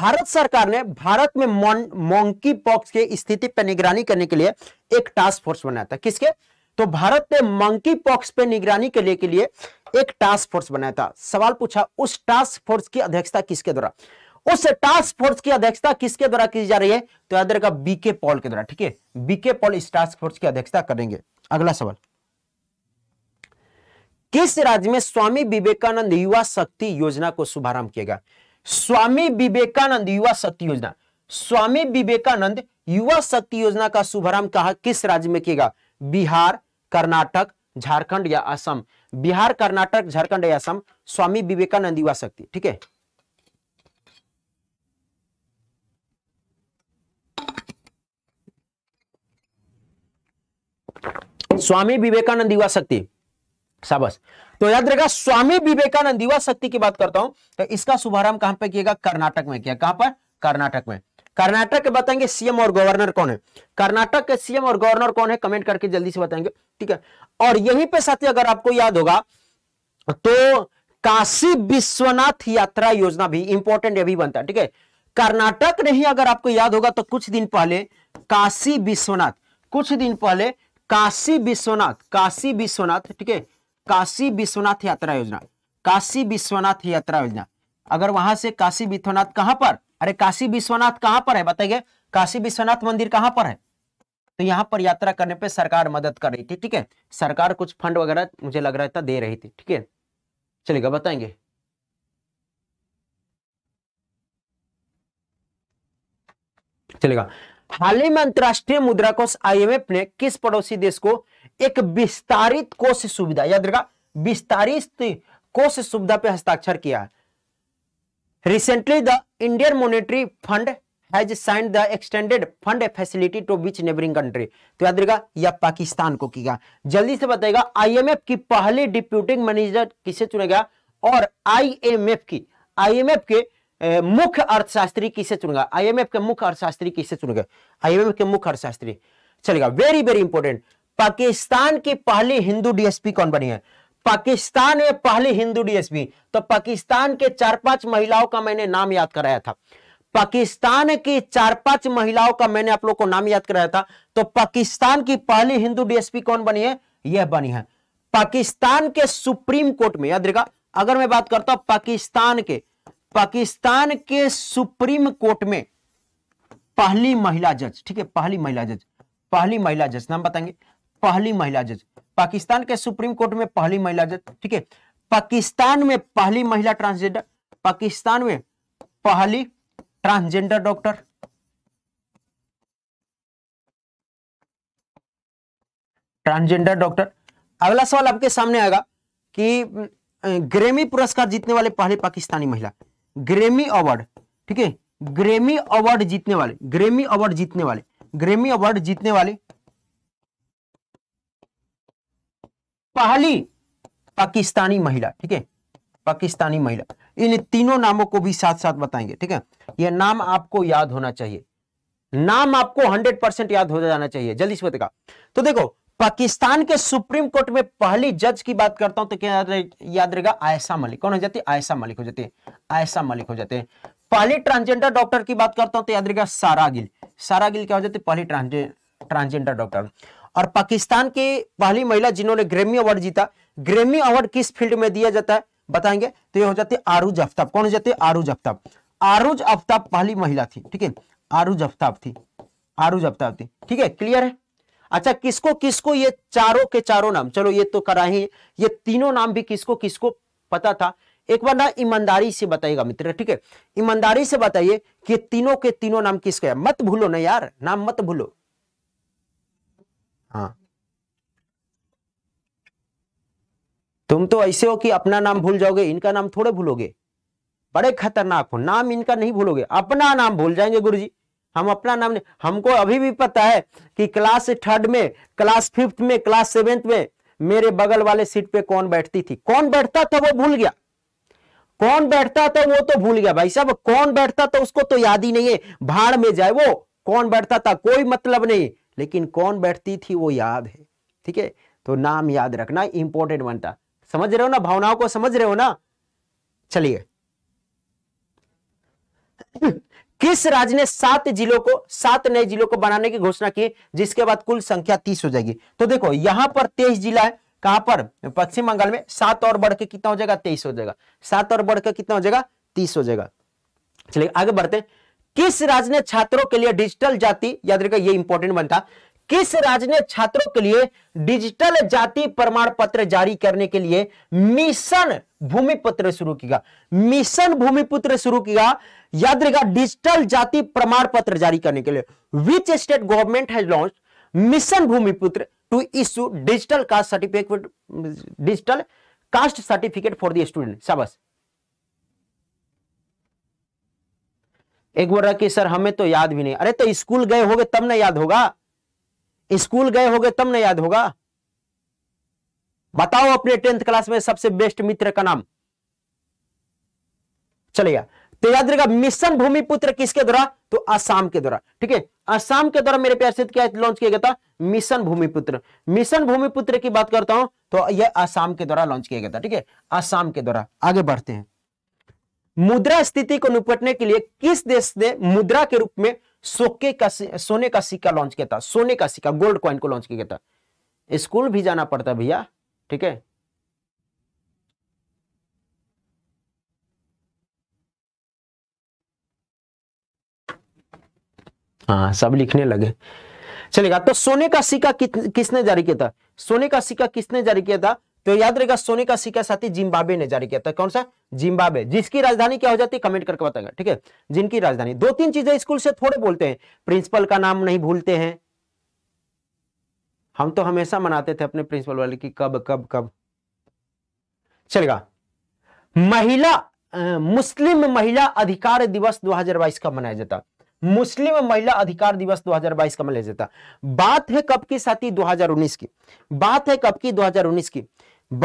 भारत सरकार ने भारत में मॉन्की पॉक्स की स्थिति पर निगरानी करने के लिए एक टास्क फोर्स बनाया था किसके तो भारत ने मंकी पॉक्स पे निगरानी के लिए के लिए एक टास्क फोर्स बनाया था सवाल पूछा उस टास्क फोर्स की अध्यक्षता किसके द्वारा उस टास्क फोर्स की अध्यक्षता किसके द्वारा की जा रही है तो याद रखा बीके पॉल के द्वारा ठीक है बीके पॉल इस टास्क फोर्स की अध्यक्षता करेंगे अगला सवाल किस राज्य में स्वामी विवेकानंद युवा शक्ति योजना को शुभारंभ किया स्वामी विवेकानंद युवा शक्ति योजना स्वामी विवेकानंद युवा शक्ति योजना का शुभारंभ कहा किस राज्य में किएगा बिहार कर्नाटक झारखंड या असम बिहार कर्नाटक झारखंड या असम स्वामी विवेकानंद युवा शक्ति ठीक है स्वामी विवेकानंद युवा शक्ति साबस तो याद रहेगा स्वामी विवेकानंद युवा शक्ति की बात करता हूं तो इसका शुभारंभ कहां पर किएगा कर्नाटक में किया कहां पर कर्नाटक में कर्नाटक के बताएंगे सीएम और गवर्नर कौन है कर्नाटक के सीएम और गवर्नर कौन है कमेंट करके जल्दी से बताएंगे ठीक है और यहीं पे साथी अगर आपको याद होगा तो काशी विश्वनाथ यात्रा योजना भी इंपॉर्टेंट अभी बनता है ठीक है कर्नाटक नहीं अगर आपको याद होगा तो कुछ दिन पहले काशी विश्वनाथ कुछ दिन पहले काशी विश्वनाथ काशी विश्वनाथ ठीक है काशी विश्वनाथ यात्रा योजना काशी विश्वनाथ यात्रा योजना अगर वहां से काशी विश्वनाथ कहां पर अरे काशी विश्वनाथ कहां पर है बताइए काशी विश्वनाथ मंदिर कहां पर है तो यहां पर यात्रा करने पे सरकार मदद कर रही थी ठीक है सरकार कुछ फंड वगैरह मुझे लग रहा था दे रही थी ठीक है चलेगा बताएंगे चलेगा हाल ही में अंतरराष्ट्रीय मुद्रा कोष आईएमएफ ने किस पड़ोसी देश को एक विस्तारित कोष सुविधा याद रखा विस्तारित कोष सुविधा पे हस्ताक्षर किया है recently the Indian monetary fund has sign the extended fund facility to which neighbouring country तो याद रखा या पाकिस्तान को किया जल्दी से बताएगा आईएमएफ की पहली डिप्यूटिंग मैनेजर किसे चुनेगा और आईएमएफ की आईएमएफ के मुख्य अर्थशास्त्री किसे चुनेगा आईएमएफ के मुख्य अर्थशास्त्री किसे चुनेगा आईएमएफ के मुख्य अर्थशास्त्री चलेगा वेरी वेरी इंपॉर्टेंट पाकिस्तान की पहली हिंदू डीएसपी कौन बनी है पाकिस्तान में पहली हिंदू डीएसपी तो पाकिस्तान के चार पांच महिलाओं का मैंने नाम याद कराया था पाकिस्तान की चार पांच महिलाओं का मैंने आप लोग को नाम याद कराया था तो पाकिस्तान की पहली हिंदू डीएसपी कौन बनी है यह बनी है पाकिस्तान के सुप्रीम कोर्ट में याद रेगा अगर मैं बात करता हूं पाकिस्तान के पाकिस्तान के सुप्रीम कोर्ट में पहली महिला जज ठीक है पहली महिला जज पहली महिला जज नाम बताएंगे पहली महिला जज पाकिस्तान के सुप्रीम कोर्ट में पहली महिला जज ठीक है पाकिस्तान में पहली महिला ट्रांसजेंडर पाकिस्तान में पहली ट्रांसजेंडर डॉक्टर ट्रांसजेंडर डॉक्टर अगला सवाल आपके सामने आएगा कि ग्रेमी पुरस्कार जीतने वाले पहले पाकिस्तानी महिला ग्रेमी अवार्ड ठीक है ग्रेमी अवार्ड जीतने वाले ग्रेमी अवार्ड जीतने वाले ग्रेमी अवार्ड जीतने वाले पहली पाकिस्तानी महिला ठीक है पाकिस्तानी महिला इन तीनों नामों को भी साथ साथ बताएंगे ठीक है यह नाम आपको याद होना चाहिए नाम आपको 100 परसेंट याद हो जाना चाहिए जल्दी से बताएगा तो देखो पाकिस्तान के सुप्रीम कोर्ट में पहली जज की बात करता हूं तो क्या याद रहेगा आयशा मलिक कौन हो जाती है आयशा मलिक हो जाती है आयशा मलिक हो जाते हैं पहली ट्रांसजेंडर डॉक्टर की बात करता हूं तो याद रहेगा सारा गिल सारा गिल क्या हो जाती है पहली ट्रांसजेंडर डॉक्टर और पाकिस्तान की पहली महिला जिन्होंने ग्रेमी अवार्ड जीता ग्रेमी अवार्ड किस फील्ड में दिया जाता है बताएंगे तो ये हो जाती है आरूज अफ्ताब कौन हो जाते हैं आरूज अफ्ताब आरूज अफ्ताब पहली महिला थी ठीक है आरूज अफ्ताब थी आरूज अफ्ताब थी ठीक है क्लियर है अच्छा किसको किसको ये चारों के चारों नाम चलो ये तो करा ही ये तीनों नाम भी किसको किसको पता था एक बार ना ईमानदारी से बताइएगा मित्र ठीक है ईमानदारी से बताइए कि तीनों के तीनों नाम किसके है मत भूलो ना यार नाम मत भूलो हाँ तुम तो ऐसे हो कि अपना नाम भूल जाओगे इनका नाम थोड़े भूलोगे बड़े खतरनाक हो नाम इनका नहीं भूलोगे अपना नाम भूल जाएंगे गुरुजी हम अपना नाम नहीं हमको अभी भी पता है कि क्लास थर्ड में क्लास फिफ्थ में क्लास सेवेंथ में मेरे बगल वाले सीट पे कौन बैठती थी कौन बैठता था वो भूल गया कौन बैठता था वो तो भूल गया भाई साहब कौन बैठता था उसको तो याद ही नहीं है भाड़ में जाए वो कौन बैठता था कोई मतलब नहीं लेकिन कौन बैठती थी वो याद है ठीक है तो नाम याद रखना इंपॉर्टेंट बनता समझ रहे हो ना भावनाओं को समझ रहे हो ना चलिए किस राज्य ने सात जिलों को सात नए जिलों को बनाने की घोषणा की जिसके बाद कुल संख्या तीस हो जाएगी तो देखो यहां पर तेईस जिला है कहां पर पश्चिम बंगाल में सात और बढ़ के कितना हो जाएगा तेईस हो जाएगा सात और बढ़ के कितना हो जाएगा तीस हो जाएगा चलिए आगे बढ़ते किस राज्य ने छात्रों के लिए डिजिटल जाति याद रखिए यह इंपॉर्टेंट बनता किस राज्य ने छात्रों के लिए डिजिटल जाति प्रमाण पत्र जारी करने के लिए मिशन भूमिपुत्र शुरू किया मिशन भूमिपुत्र शुरू किया याद रहेगा डिजिटल जाति प्रमाण पत्र जारी करने के लिए which state government has launch mission Bhumiputra to issue digital caste certificate digital caste certificate for the student शाबाश एक बोल रहा कि सर हमें तो याद भी नहीं अरे तो स्कूल गए होगे तब ना याद होगा स्कूल गए होगे तब ना याद होगा बताओ अपने टेंथ क्लास में सबसे बेस्ट मित्र का नाम चलेगा तो याद रखा मिशन भूमिपुत्र किसके द्वारा तो असम के द्वारा ठीक है असम के द्वारा मेरे प्यार से क्या लॉन्च किया गया था मिशन भूमिपुत्र मिशन भूमिपुत्र की बात करता हूं तो यह असम के द्वारा लॉन्च किया गया था ठीक है असम के द्वारा आगे बढ़ते हैं मुद्रा स्थिति को निपटने के लिए किस देश ने मुद्रा के रूप में सोके का सोने का सिक्का लॉन्च किया था सोने का सिक्का गोल्ड कॉइन को लॉन्च किया गया था स्कूल भी जाना पड़ता भैया ठीक है हाँ सब लिखने लगे चलेगा तो सोने का सिक्का कि, किसने जारी किया था सोने का सिक्का किसने जारी किया था तो याद रहेगा सोने का सिक्का साथी जिम्बाब्वे ने जारी किया था कौन सा जिम्बाब्वे जिसकी राजधानी क्या हो जाती है कमेंट करके बताएगा ठीक है जिनकी राजधानी दो तीन चीजें स्कूल से थोड़े बोलते हैं प्रिंसिपल का नाम नहीं भूलते हैं हम तो हमेशा मनाते थे अपने प्रिंसिपल वाले की कब कब कब चलेगा महिला मुस्लिम महिला अधिकार दिवस 2022 का मनाया जाता मुस्लिम महिला अधिकार दिवस 2022 का मनाया जाता बात है कब की साथी 2019 की बात है कब की 2019 की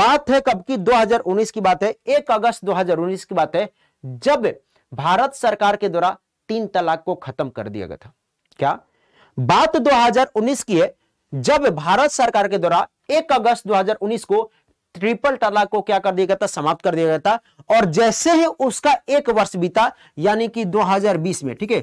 बात है कब की 2019 की बात है एक अगस्त 2019 की बात है जब भारत सरकार के द्वारा तीन तलाक को खत्म कर दिया गया था क्या बात 2019 की है जब भारत सरकार के द्वारा 1 अगस्त 2019 को ट्रिपल तलाक को क्या कर दिया गया था समाप्त कर दिया गया था और जैसे ही उसका एक वर्ष बीता यानी कि 2020 में ठीक है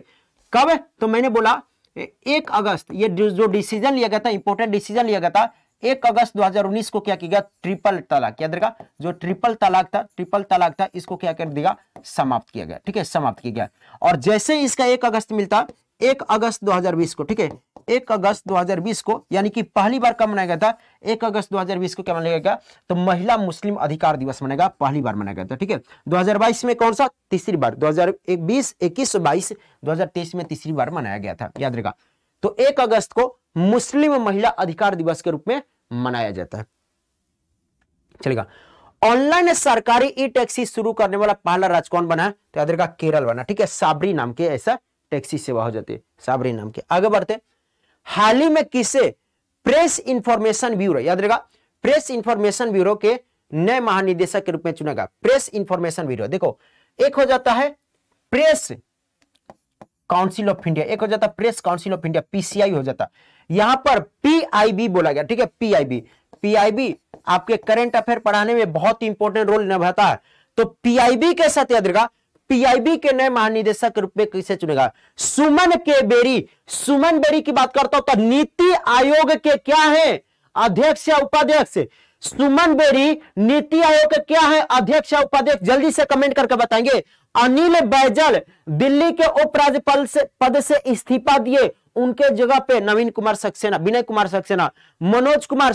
कब तो मैंने बोला एक अगस्त ये जो डिसीजन लिया गया था इंपोर्टेंट डिसीजन लिया गया था एक अगस्त 2019 को क्या किया गया ट्रिपल तलाक याद रखा जो ट्रिपल तलाक था ट्रिपल तलाक था इसको क्या कर दिया समाप्त किया गया ठीक है समाप्त किया गया और जैसे इसका एक अगस्त मिलता एक अगस्त दो को ठीक है एक अगस्त 2020 को यानी कि पहली बार कब मनाया गया था एक अगस्त 2020 को क्या मनाया गया तो महिला मुस्लिम अधिकार दिवस मनाएगा पहली बार मनाया गया था ठीक है 2022 में कौन सा तीसरी बार 2021 21 22 में तीसरी बार मनाया गया था याद रखा तो एक अगस्त को मुस्लिम महिला अधिकार दिवस के रूप में मनाया जाता है चलेगा ऑनलाइन सरकारी ई टैक्सी शुरू करने वाला पहला राज्य कौन बना तो याद रखा केरल बना ठीक है साबरी नाम के ऐसा टैक्सी सेवा हो जाती है साबरी नाम के आगे बढ़ते हैं हाल ही में किसे प्रेस इंफॉर्मेशन ब्यूरो याद रहेगा प्रेस इंफॉर्मेशन ब्यूरो के नए महानिदेशक के रूप में चुनेगा प्रेस इंफॉर्मेशन ब्यूरो देखो एक हो जाता है प्रेस काउंसिल ऑफ इंडिया एक हो जाता press council of India PCI हो जाता यहां पर पीआईबी बोला गया ठीक है पीआईबी पीआईबी आपके करंट अफेयर पढ़ाने में बहुत इंपॉर्टेंट रोल निभाता है तो पीआईबी के साथ याद रहेगा पीआईबी के नए महानिदेशक के रूप में किसे चुनेगा सुमन के बेरी सुमन बेरी की बात करता हूं तो नीति आयोग के क्या है अध्यक्ष या उपाध्यक्ष सुमन बेरी नीति आयोग के क्या है अध्यक्ष या उपाध्यक्ष जल्दी से कमेंट करके बताएंगे अनिल बैजल दिल्ली के उपराज्यपाल से पद से इस्तीफा दिए उनके जगह पे नवीन कुमार सक्सेना विनय कुमार सक्सेना मनोज कुमार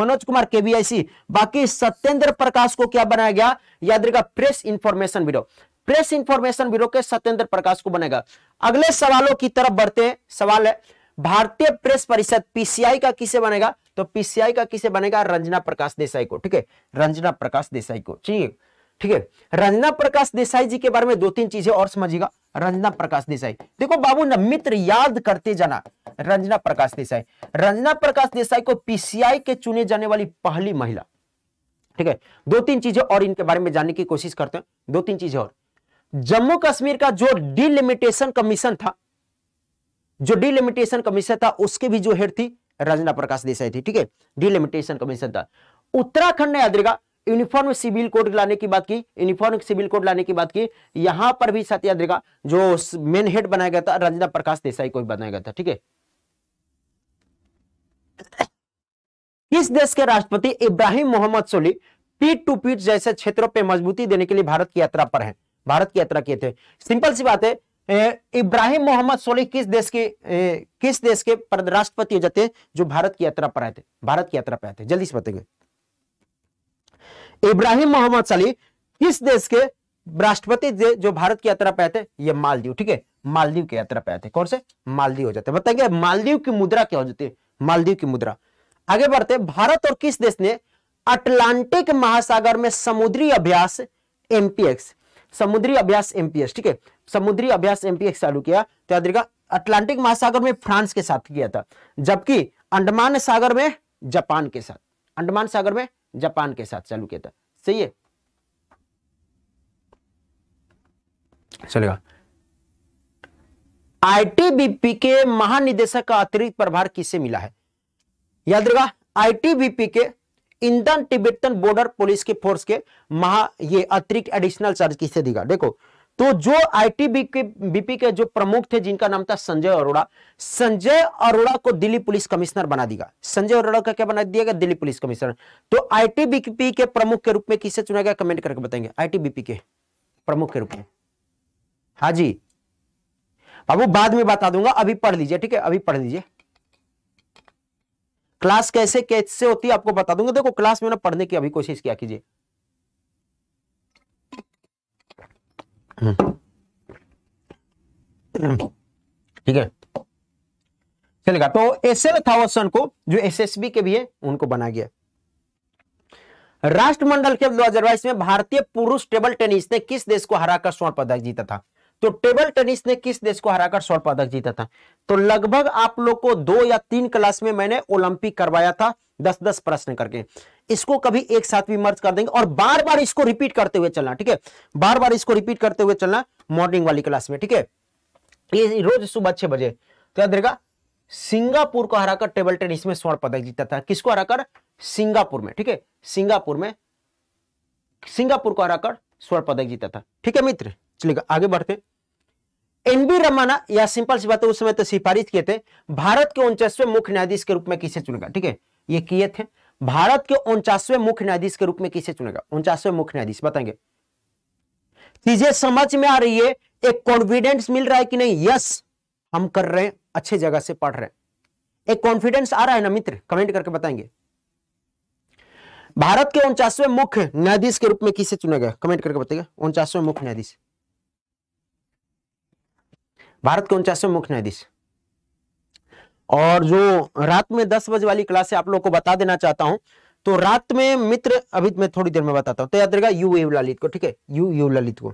मनोज कुमार केवीआईसी बाकी सत्येंद्र प्रकाश को क्या बनाया गया याद रखा press information bureau press information bureau के सत्येंद्र प्रकाश को बनेगा अगले सवालों की तरफ बढ़ते हैं सवाल है भारतीय प्रेस परिषद पीसीआई का किसे बनेगा तो पीसीआई का किसे बनेगा रंजना प्रकाश देसाई को ठीक है रंजना प्रकाश देसाई को ठीक है ठीक है रंजना प्रकाश देसाई जी के बारे में दो तीन चीजें और समझिएगा रंजना प्रकाश देसाई देखो बाबू ना मित्र याद करते जाना रंजना प्रकाश देसाई रंजना प्रकाश देसाई को पीसीआई के चुने जाने वाली पहली महिला ठीक है दो तीन चीजें और इनके बारे में जानने की कोशिश करते हैं दो तीन चीजें और जम्मू कश्मीर का जो डिलिमिटेशन कमीशन था जो डिलिमिटेशन कमीशन था उसके भी जो हेड थी रंजना प्रकाश देसाई थी ठीक है डिलिमिटेशन कमीशन था उत्तराखंड ने याद यूनिफॉर्म सिविल कोड लाने की बात की यूनिफॉर्म सिविल कोड लाने की बात की यहां पर भी सत्याग्रह का जो मेन हेड बनाया गया था रंजना प्रकाश देसाई को बनाया गया था ठीक है किस देश के राष्ट्रपति इब्राहिम मोहम्मद सोली पीठ टू पीठ जैसे क्षेत्रों पर मजबूती देने के लिए भारत की यात्रा पर है भारत की यात्रा किए थे सिंपल सी बात है इब्राहिम मोहम्मद सोली किस देश के ए, किस देश के राष्ट्रपति हो जाते हैं जो भारत की यात्रा पर आए थे भारत की यात्रा पर आए थे जल्दी से बताएंगे इब्राहिम मोहम्मद सली किस देश के राष्ट्रपति जो भारत की यात्रा पे आए थे ये मालदीव ठीक है मालदीव की यात्रा पे आए थे कौन से मालदीव हो जाते हैं बताएंगे मालदीव की मुद्रा क्या हो जाती है मालदीव की मुद्रा आगे बढ़ते भारत और किस देश ने अटलांटिक महासागर में समुद्री अभ्यास एमपीएक्स समुद्री अभ्यास एमपीएस ठीक है समुद्री अभ्यास एमपीएक्स चालू किया तो याद रखा अटलांटिक महासागर में फ्रांस के साथ किया था जबकि अंडमान सागर में जापान के साथ अंडमान सागर में जापान के साथ चालू किया था सही है चलेगा आईटीबीपी के महानिदेशक का अतिरिक्त प्रभार किसे मिला है याद रखा आईटीबीपी के इंडन टिबेटन बॉर्डर पुलिस के फोर्स के महा ये अतिरिक्त एडिशनल चार्ज किसे देगा देखो तो जो आईटीबी के बीपी के जो प्रमुख थे जिनका नाम था संजय अरोड़ा संजय अरोड़ा को दिल्ली पुलिस कमिश्नर बना दिया संजय अरोड़ा का क्या बना दिया गया दिल्ली पुलिस कमिश्नर तो आईटीबीपी के प्रमुख के रूप में किसे चुना गया कमेंट करके बताएंगे आईटीबीपी के प्रमुख के रूप में हा जी बाबू बाद में बता दूंगा अभी पढ़ लीजिए ठीक है अभी पढ़ लीजिए क्लास कैसे कैसे होती है आपको बता दूंगा देखो क्लास में ना पढ़ने की अभी कोशिश किया कीजिए ठीक है चलेगा तो एस एल थावसन को जो एसएसबी के भी है उनको बना गया राष्ट्रमंडल के बाईस में भारतीय पुरुष टेबल टेनिस ने किस देश को हराकर स्वर्ण पदक जीता था तो टेबल टेनिस ने किस देश को हराकर स्वर्ण पदक जीता था तो लगभग आप लोग को दो या तीन क्लास में मैंने ओलंपिक करवाया था दस दस प्रश्न करके इसको कभी एक साथ भी मर्ज कर देंगे और बार बार इसको रिपीट करते हुए चलना ठीक है बार बार इसको रिपीट करते हुए चलना मॉर्निंग वाली क्लास में ठीक है ये रोज सुबह छह बजे तो याद रहेगा सिंगापुर को हराकर टेबल टेनिस में स्वर्ण पदक जीता था किसको हराकर सिंगापुर में ठीक है सिंगापुर में सिंगापुर को हराकर स्वर्ण पदक जीता था ठीक है मित्र चलिए आगे बढ़ते एन बी रमाना या सिंपल सी बात है उस समय तो सिफारिश किए थे भारत के उनचासवें मुख्य न्यायाधीश के रूप में किसे चुनेगा ठीक है ये किए थे भारत के उनचासवें मुख्य न्यायाधीश के रूप में किसे चुनेगा उनचासवें मुख्य न्यायाधीश बताएंगे चीजें समझ में आ रही है एक कॉन्फिडेंस मिल रहा है कि नहीं यस हम कर रहे हैं अच्छे जगह से पढ़ रहे हैं एक कॉन्फिडेंस आ रहा है ना मित्र कमेंट करके बताएंगे भारत के उनचासवें मुख्य न्यायाधीश के रूप में किसे चुना गया कमेंट करके बताएगा उनचासवें मुख्य न्यायाधीश भारत के उनचासवें मुख्य न्यायाधीश और जो रात में दस बजे वाली क्लास आप लोग को बता देना चाहता हूं तो रात में मित्र अभी मैं थोड़ी देर में बताता हूं तो याद रहेगा यू यू ललित को ठीक है यू यू ललित को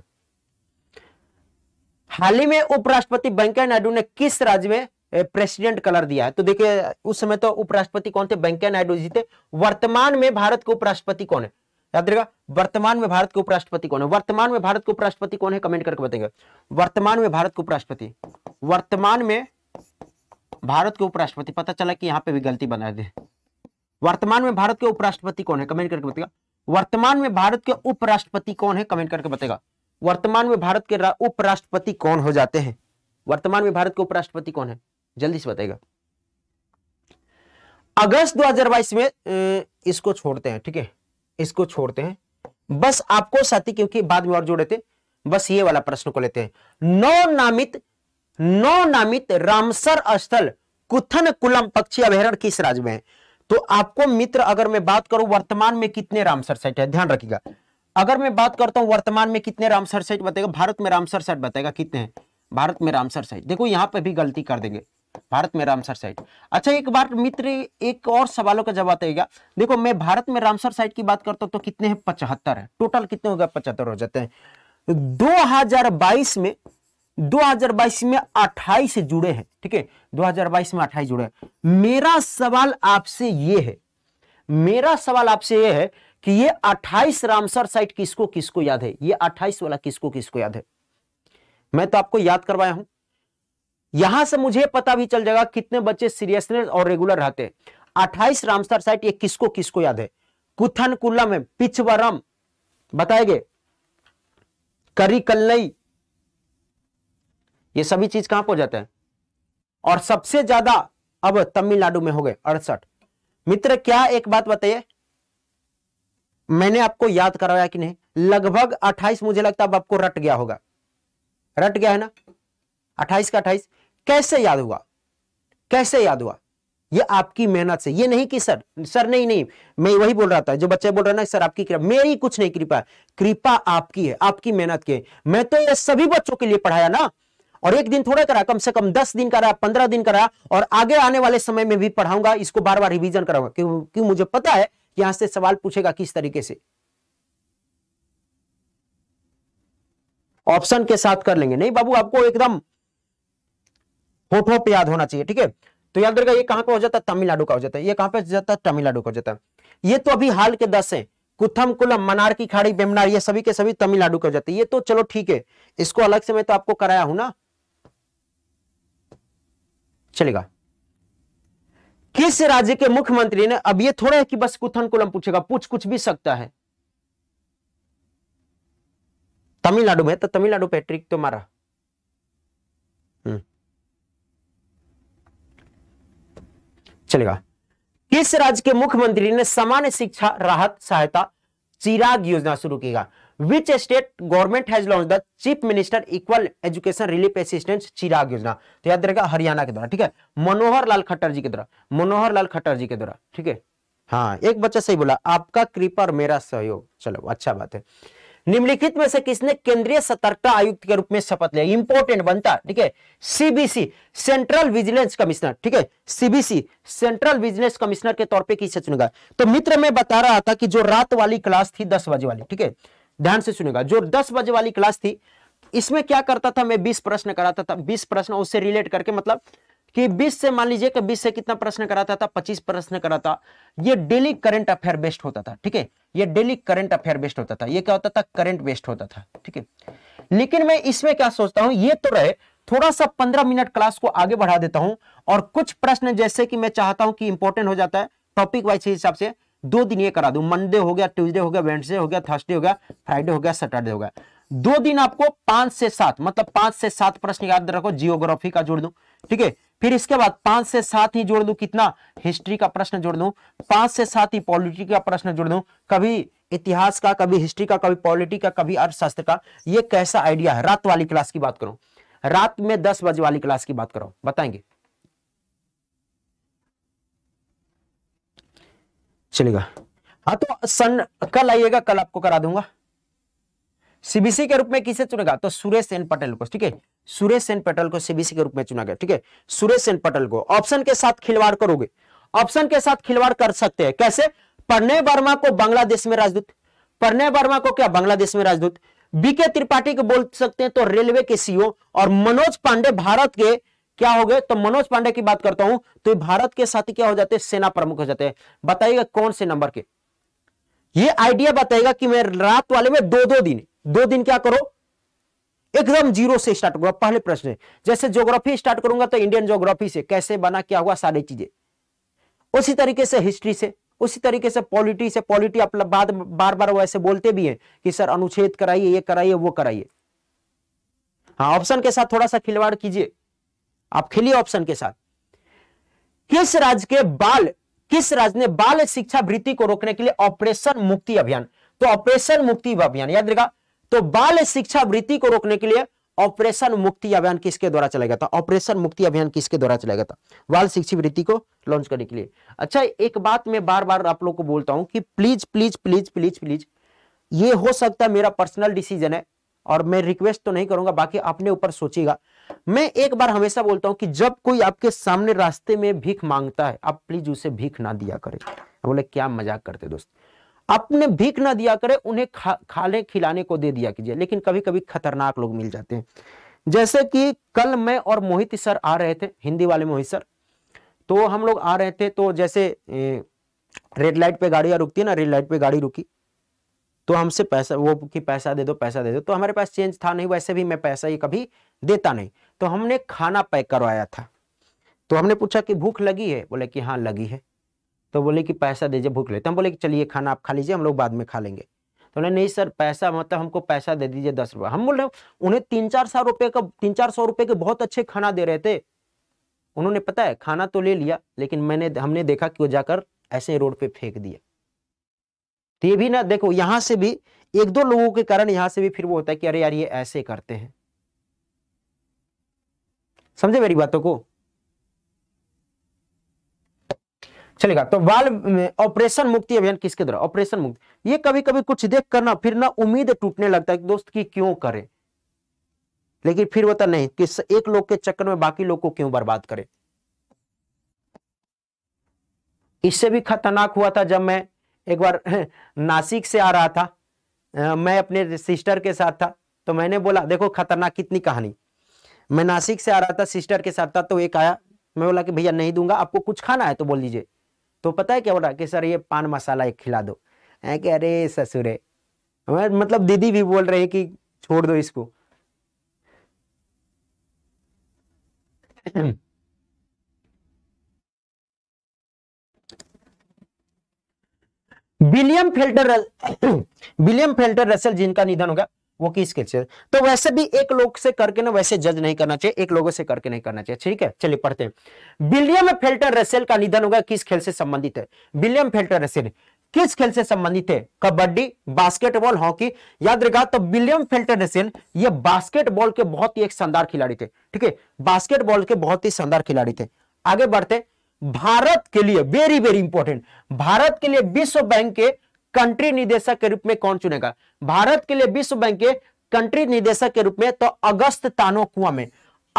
हाल ही में उपराष्ट्रपति वेंकैया नायडू ने किस राज्य में प्रेसिडेंट कलर दिया है तो देखिए उस समय तो उपराष्ट्रपति कौन थे वेंकैया नायडू जी थे वर्तमान में भारत के उपराष्ट्रपति कौन है याद रहेगा वर्तमान में भारत के उपराष्ट्रपति कौन है वर्तमान में भारत के उपराष्ट्रपति कौन है कमेंट करके बताएंगे वर्तमान में भारत के उपराष्ट्रपति वर्तमान में भारत के उपराष्ट्रपति पता चला कि यहाँ पे भी गलती बना दे वर्तमान में भारत के उपराष्ट्रपति कौन है कमेंट करके बताएगा वर्तमान में भारत के उपराष्ट्रपति कौन है कमेंट करके बताएगा वर्तमान में भारत के उपराष्ट्रपति कौन हो जाते हैं वर्तमान में भारत के उपराष्ट्रपति कौन है जल्दी से बताएगा अगस्त 2022 में इसको छोड़ते हैं ठीक है इसको छोड़ते हैं बस आपको साथी क्योंकि बाद में और जोड़े थे बस ये वाला प्रश्न को लेते हैं नौ नामित नौ नामित रामसर स्थल कुथन कुलम पक्षी अभ्यारण किस राज्य में है तो आपको मित्र अगर मैं बात करूं वर्तमान में कितने रामसर साइट है ध्यान रखिएगा अगर मैं बात करता हूं वर्तमान में कितने रामसर साइट बताएगा भारत में रामसर साइट बताएगा कितने हैं भारत में रामसर साइट देखो यहां पर भी गलती कर देंगे भारत में रामसर साइट अच्छा एक बार मित्र एक और सवालों का जवाब आएगा देखो मैं भारत में रामसर साइट की बात करता हूं तो कितने हैं पचहत्तर है टोटल कितने हो गए पचहत्तर हो जाते हैं 2022 में 2022 में 28 जुड़े हैं ठीक है 2022 में 28 जुड़े हैं मेरा सवाल आपसे ये है मेरा सवाल आपसे ये है कि ये 28 रामसर साइट किसको किसको याद है ये 28 वाला किसको किसको याद है मैं तो आपको याद करवाया हूं यहां से मुझे पता भी चल जाएगा कितने बच्चे सीरियसनेस और रेगुलर रहते हैं अट्ठाईस रामसर साइट ये किसको किसको याद है कुथन कुल्ला में पिछवरम बताएंगे करी कल्लई ये सभी चीज कहां पर जाते हैं और सबसे ज्यादा अब तमिलनाडु में हो गए अड़सठ मित्र क्या एक बात बताइए मैंने आपको याद करवाया कि नहीं लगभग 28 मुझे लगता अब आपको रट गया होगा रट गया है ना 28 का 28 कैसे याद हुआ कैसे याद हुआ ये आपकी मेहनत से ये नहीं कि सर सर नहीं नहीं मैं वही बोल रहा था जो बच्चे बोल रहे ना सर आपकी कृपा मेरी कुछ नहीं कृपा कृपा आपकी है आपकी मेहनत की मैं तो ये सभी बच्चों के लिए पढ़ाया ना और एक दिन थोड़ा करा कम से कम दस दिन करा पंद्रह दिन करा और आगे आने वाले समय में भी पढ़ाऊंगा इसको बार बार रिविजन कराऊंगा क्योंकि मुझे पता है यहां से सवाल पूछेगा किस तरीके से ऑप्शन के साथ कर लेंगे नहीं बाबू आपको एकदम होठों पे याद होना चाहिए ठीक है तो याद रखा ये कहां पे हो जाता है तमिलनाडु का हो जाता है ये कहां पे जाता है तमिलनाडु का हो जाता है ये तो अभी हाल के दस है कुथम कुलम मनार की खाड़ी बेमनार ये सभी के सभी तमिलनाडु का हो जाते हैं ये तो चलो ठीक है इसको अलग से मैं तो आपको कराया हूं ना चलेगा किस राज्य के मुख्यमंत्री ने अब ये थोड़ा है कि बस कुथन कुलम पूछेगा पूछ कुछ भी सकता है तमिलनाडु में तो तमिलनाडु पैट्रिक ट्रिक तो मारा हम्म। चलेगा किस राज्य के मुख्यमंत्री ने सामान्य शिक्षा राहत सहायता चिराग योजना शुरू की which state government has launch the chief minister equal education relief assistance Chirag योजना तो याद रखा हरियाणा के द्वारा ठीक है मनोहर लाल खट्टर जी के द्वारा मनोहर लाल खट्टर जी के द्वारा ठीक है हाँ एक बच्चा सही बोला आपका कृपा मेरा सहयोग चलो अच्छा बात है निम्नलिखित में से किसने केंद्रीय सतर्कता आयुक्त के रूप में शपथ लिया इंपोर्टेंट बनता है ठीक है सीबीसी सेंट्रल विजिलेंस कमिश्नर ठीक है सीबीसी सेंट्रल विजिलेंस कमिश्नर के तौर पे किसे चुनेगा तो मित्र मैं बता रहा था कि जो रात वाली क्लास थी दस बजे वाली ठीक है ध्यान से सुनेगा जो दस बजे वाली क्लास थी इसमें क्या करता था मैं बीस प्रश्न कराता था बीस प्रश्न उससे रिलेट करके मतलब कि 20 से मान लीजिए कि 20 से कितना प्रश्न कराता था 25 प्रश्न कराता ये डेली करंट अफेयर बेस्ड होता था ठीक है ये डेली करंट अफेयर बेस्ड होता था ये क्या होता था करंट बेस्ड होता था ठीक है लेकिन मैं इसमें क्या सोचता हूं ये तो रहे थोड़ा सा पंद्रह मिनट क्लास को आगे बढ़ा देता हूं और कुछ प्रश्न जैसे कि मैं चाहता हूं कि इंपॉर्टेंट हो जाता है टॉपिक वाइज हिसाब से दो दिन ये करा दू मंडे हो गया ट्यूसडे हो गया वेंसडे हो गया थर्सडे हो गया फ्राइडे हो गया सैटरडे हो गया दो दिन आपको पांच से सात मतलब पांच से सात प्रश्न याद रखो जियोग्राफी का जोड़ दू ठीक है फिर इसके बाद पांच से सात ही जोड़ दू कितना हिस्ट्री का प्रश्न जोड़ दू पांच से सात ही पॉलिटी का प्रश्न जोड़ दू कभी इतिहास का कभी हिस्ट्री का कभी पॉलिटी का कभी अर्थशास्त्र का ये कैसा आइडिया है रात वाली क्लास की बात करो रात में दस बजे वाली क्लास की बात करो बताएंगे चलेगा हाँ तो सन कल आइएगा कल आपको करा दूंगा सीबीसी के रूप में किसे चुनेगा तो सुरेश सेन पटेल को ठीक है सुरेश सेन पटेल को सीबीसी के रूप में चुना गया ठीक है सुरेश सेन पटेल को ऑप्शन के साथ खिलवाड़ करोगे ऑप्शन के साथ खिलवाड़ कर सकते हैं कैसे प्रणय वर्मा को बांग्लादेश में राजदूत प्रणय वर्मा को क्या बांग्लादेश में राजदूत बीके त्रिपाठी को बोल सकते हैं तो रेलवे के सीओ e और मनोज पांडे भारत के क्या हो गए तो मनोज पांडे की बात करता हूं तो भारत के साथ क्या हो जाते हैं सेना प्रमुख हो जाते हैं बताइएगा कौन से नंबर के ये आइडिया बताएगा कि मैं रात वाले में दो दो दिन दो दिन क्या करो एकदम जीरो से स्टार्ट करो पहले प्रश्न है जैसे ज्योग्राफी स्टार्ट करूंगा तो इंडियन ज्योग्राफी से कैसे बना क्या हुआ सारी चीजें उसी तरीके से हिस्ट्री से उसी तरीके से पॉलिटी से पॉलिटी आप बाद बार बार वैसे बोलते भी हैं कि सर अनुच्छेद कराइए ये कराइए वो कराइए हाँ ऑप्शन के साथ थोड़ा सा खिलवाड़ कीजिए आप खेलिए ऑप्शन के साथ किस राज्य के बाल किस राज्य ने बाल शिक्षा वृत्ति को रोकने के लिए ऑपरेशन मुक्ति अभियान तो ऑपरेशन मुक्ति अभियान याद रखा तो बाल शिक्षा वृत्ति को रोकने के लिए ऑपरेशन मुक्ति अभियान किसके द्वारा चलाया गया था ऑपरेशन मुक्ति अभियान किसके द्वारा चलाया गया था बाल शिक्षा वृत्ति को लॉन्च करने के लिए अच्छा एक बात मैं बार बार आप लोग को बोलता हूं कि please please please please please ये हो सकता है मेरा पर्सनल डिसीजन है और मैं रिक्वेस्ट तो नहीं करूंगा बाकी अपने ऊपर सोचिएगा मैं एक बार हमेशा बोलता हूं कि जब कोई आपके सामने रास्ते में भीख मांगता है आप प्लीज उसे भीख ना दिया करें बोले क्या मजाक करते दोस्त अपने भीख ना दिया करें उन्हें खा खाले खिलाने को दे दिया कीजिए लेकिन कभी कभी खतरनाक लोग मिल जाते हैं जैसे कि कल मैं और मोहित सर आ रहे थे हिंदी वाले मोहित सर तो हम लोग आ रहे थे तो जैसे रेड लाइट पे गाड़ियाँ रुकती है ना रेड लाइट पे गाड़ी रुकी तो हमसे पैसा वो कि पैसा दे दो पैसा दे दो तो हमारे पास चेंज था नहीं वैसे भी मैं पैसा ये कभी देता नहीं तो हमने खाना पैक करवाया था तो हमने पूछा कि भूख लगी है बोले कि हाँ लगी है तो बोले कि पैसा दीजिए भूख लेते तो हम बोले कि चलिए खाना आप खा लीजिए हम लोग बाद में खा लेंगे तो उन्हें नहीं सर पैसा मतलब हमको पैसा दे दीजिए दस रुपये हम बोल रहे उन्हें तीन चार सौ रुपये का तीन चार सौ रुपये के बहुत अच्छे खाना दे रहे थे उन्होंने पता है खाना तो ले लिया लेकिन मैंने हमने देखा कि वो जाकर ऐसे रोड पे फेंक दिया तो ये भी ना देखो यहाँ से भी एक दो लोगों के कारण यहाँ से भी फिर वो होता है कि अरे यार ये ऐसे करते हैं समझे मेरी बातों को चलेगा तो वाल ऑपरेशन मुक्ति अभियान किसके द्वारा ऑपरेशन मुक्ति ये कभी कभी कुछ देख कर ना फिर ना उम्मीद टूटने लगता है दोस्त की क्यों करे लेकिन फिर होता नहीं कि एक लोग के चक्कर में बाकी लोग को क्यों बर्बाद करे इससे भी खतरनाक हुआ था जब मैं एक बार नासिक से आ रहा था मैं अपने सिस्टर के साथ था तो मैंने बोला देखो खतरनाक कितनी कहानी मैं नासिक से आ रहा था सिस्टर के साथ था तो एक आया मैं बोला कि भैया नहीं दूंगा आपको कुछ खाना है तो बोल लीजिए तो पता है क्या बोला कि सर ये पान मसाला एक खिला दो है कि अरे ससुरे मतलब दीदी भी बोल रहे कि छोड़ दो इसको William Felter William Felter Russell जिनका निधन होगा वो किसके से तो वैसे भी एक लोग से करके ना वैसे जज नहीं करना चाहिए एक लोगों से करके नहीं करना चाहिए ठीक है चलिए पढ़ते हैं विलियम फेल्टर रसेल का निधन होगा किस खेल से संबंधित है विलियम फेल्टर रसेल किस खेल से संबंधित है कबड्डी बास्केटबॉल हॉकी याद रखा तो विलियम फेल्टर रसेल ये बास्केटबॉल के बहुत ही एक शानदार खिलाड़ी थे ठीक है बास्केटबॉल के बहुत ही शानदार खिलाड़ी थे आगे बढ़ते भारत के लिए वेरी वेरी इंपॉर्टेंट भारत के लिए विश्व बैंक के कंट्री निदेशक के रूप में कौन चुनेगा भारत के लिए विश्व बैंक के कंट्री निदेशक के रूप में तो अगस्त तानो कुआमे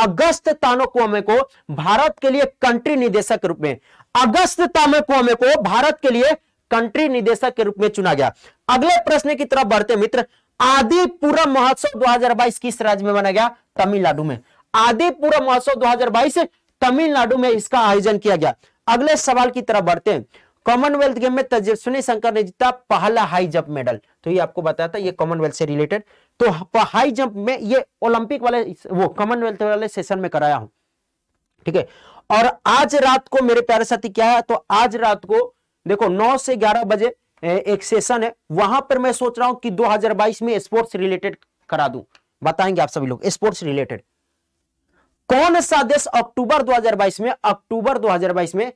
अगस्त तानो कुआमे को भारत के लिए कंट्री निदेशक के रूप में अगस्त तानो कुआमे को भारत के लिए कंट्री निदेशक के रूप में चुना गया अगले प्रश्न की तरफ बढ़ते मित्र आदिपुरम महोत्सव 2022 किस राज्य में मनाया गया तमिलनाडु में आदिपुरम महोत्सव 2022 तमिलनाडु में इसका आयोजन किया गया अगले सवाल की तरफ बढ़ते हैं कॉमनवेल्थ गेम में तेजस्वनी शंकर ने जीता पहला हाई जंप मेडल तो ये आपको बताया था ये कॉमनवेल्थ से रिलेटेड तो हाँ, हाई जंप में ये ओलंपिक वाले वो कॉमनवेल्थ वाले सेशन में कराया हूं ठीक है और आज रात को मेरे प्यारे साथी क्या है तो आज रात को देखो 9 से 11 बजे एक सेशन है वहां पर मैं सोच रहा हूं कि 2022 में स्पोर्ट्स रिलेटेड करा दूं बताएंगे आप सभी लोग स्पोर्ट्स रिलेटेड कौन सा देश अक्टूबर 2022 में अक्टूबर 2022 में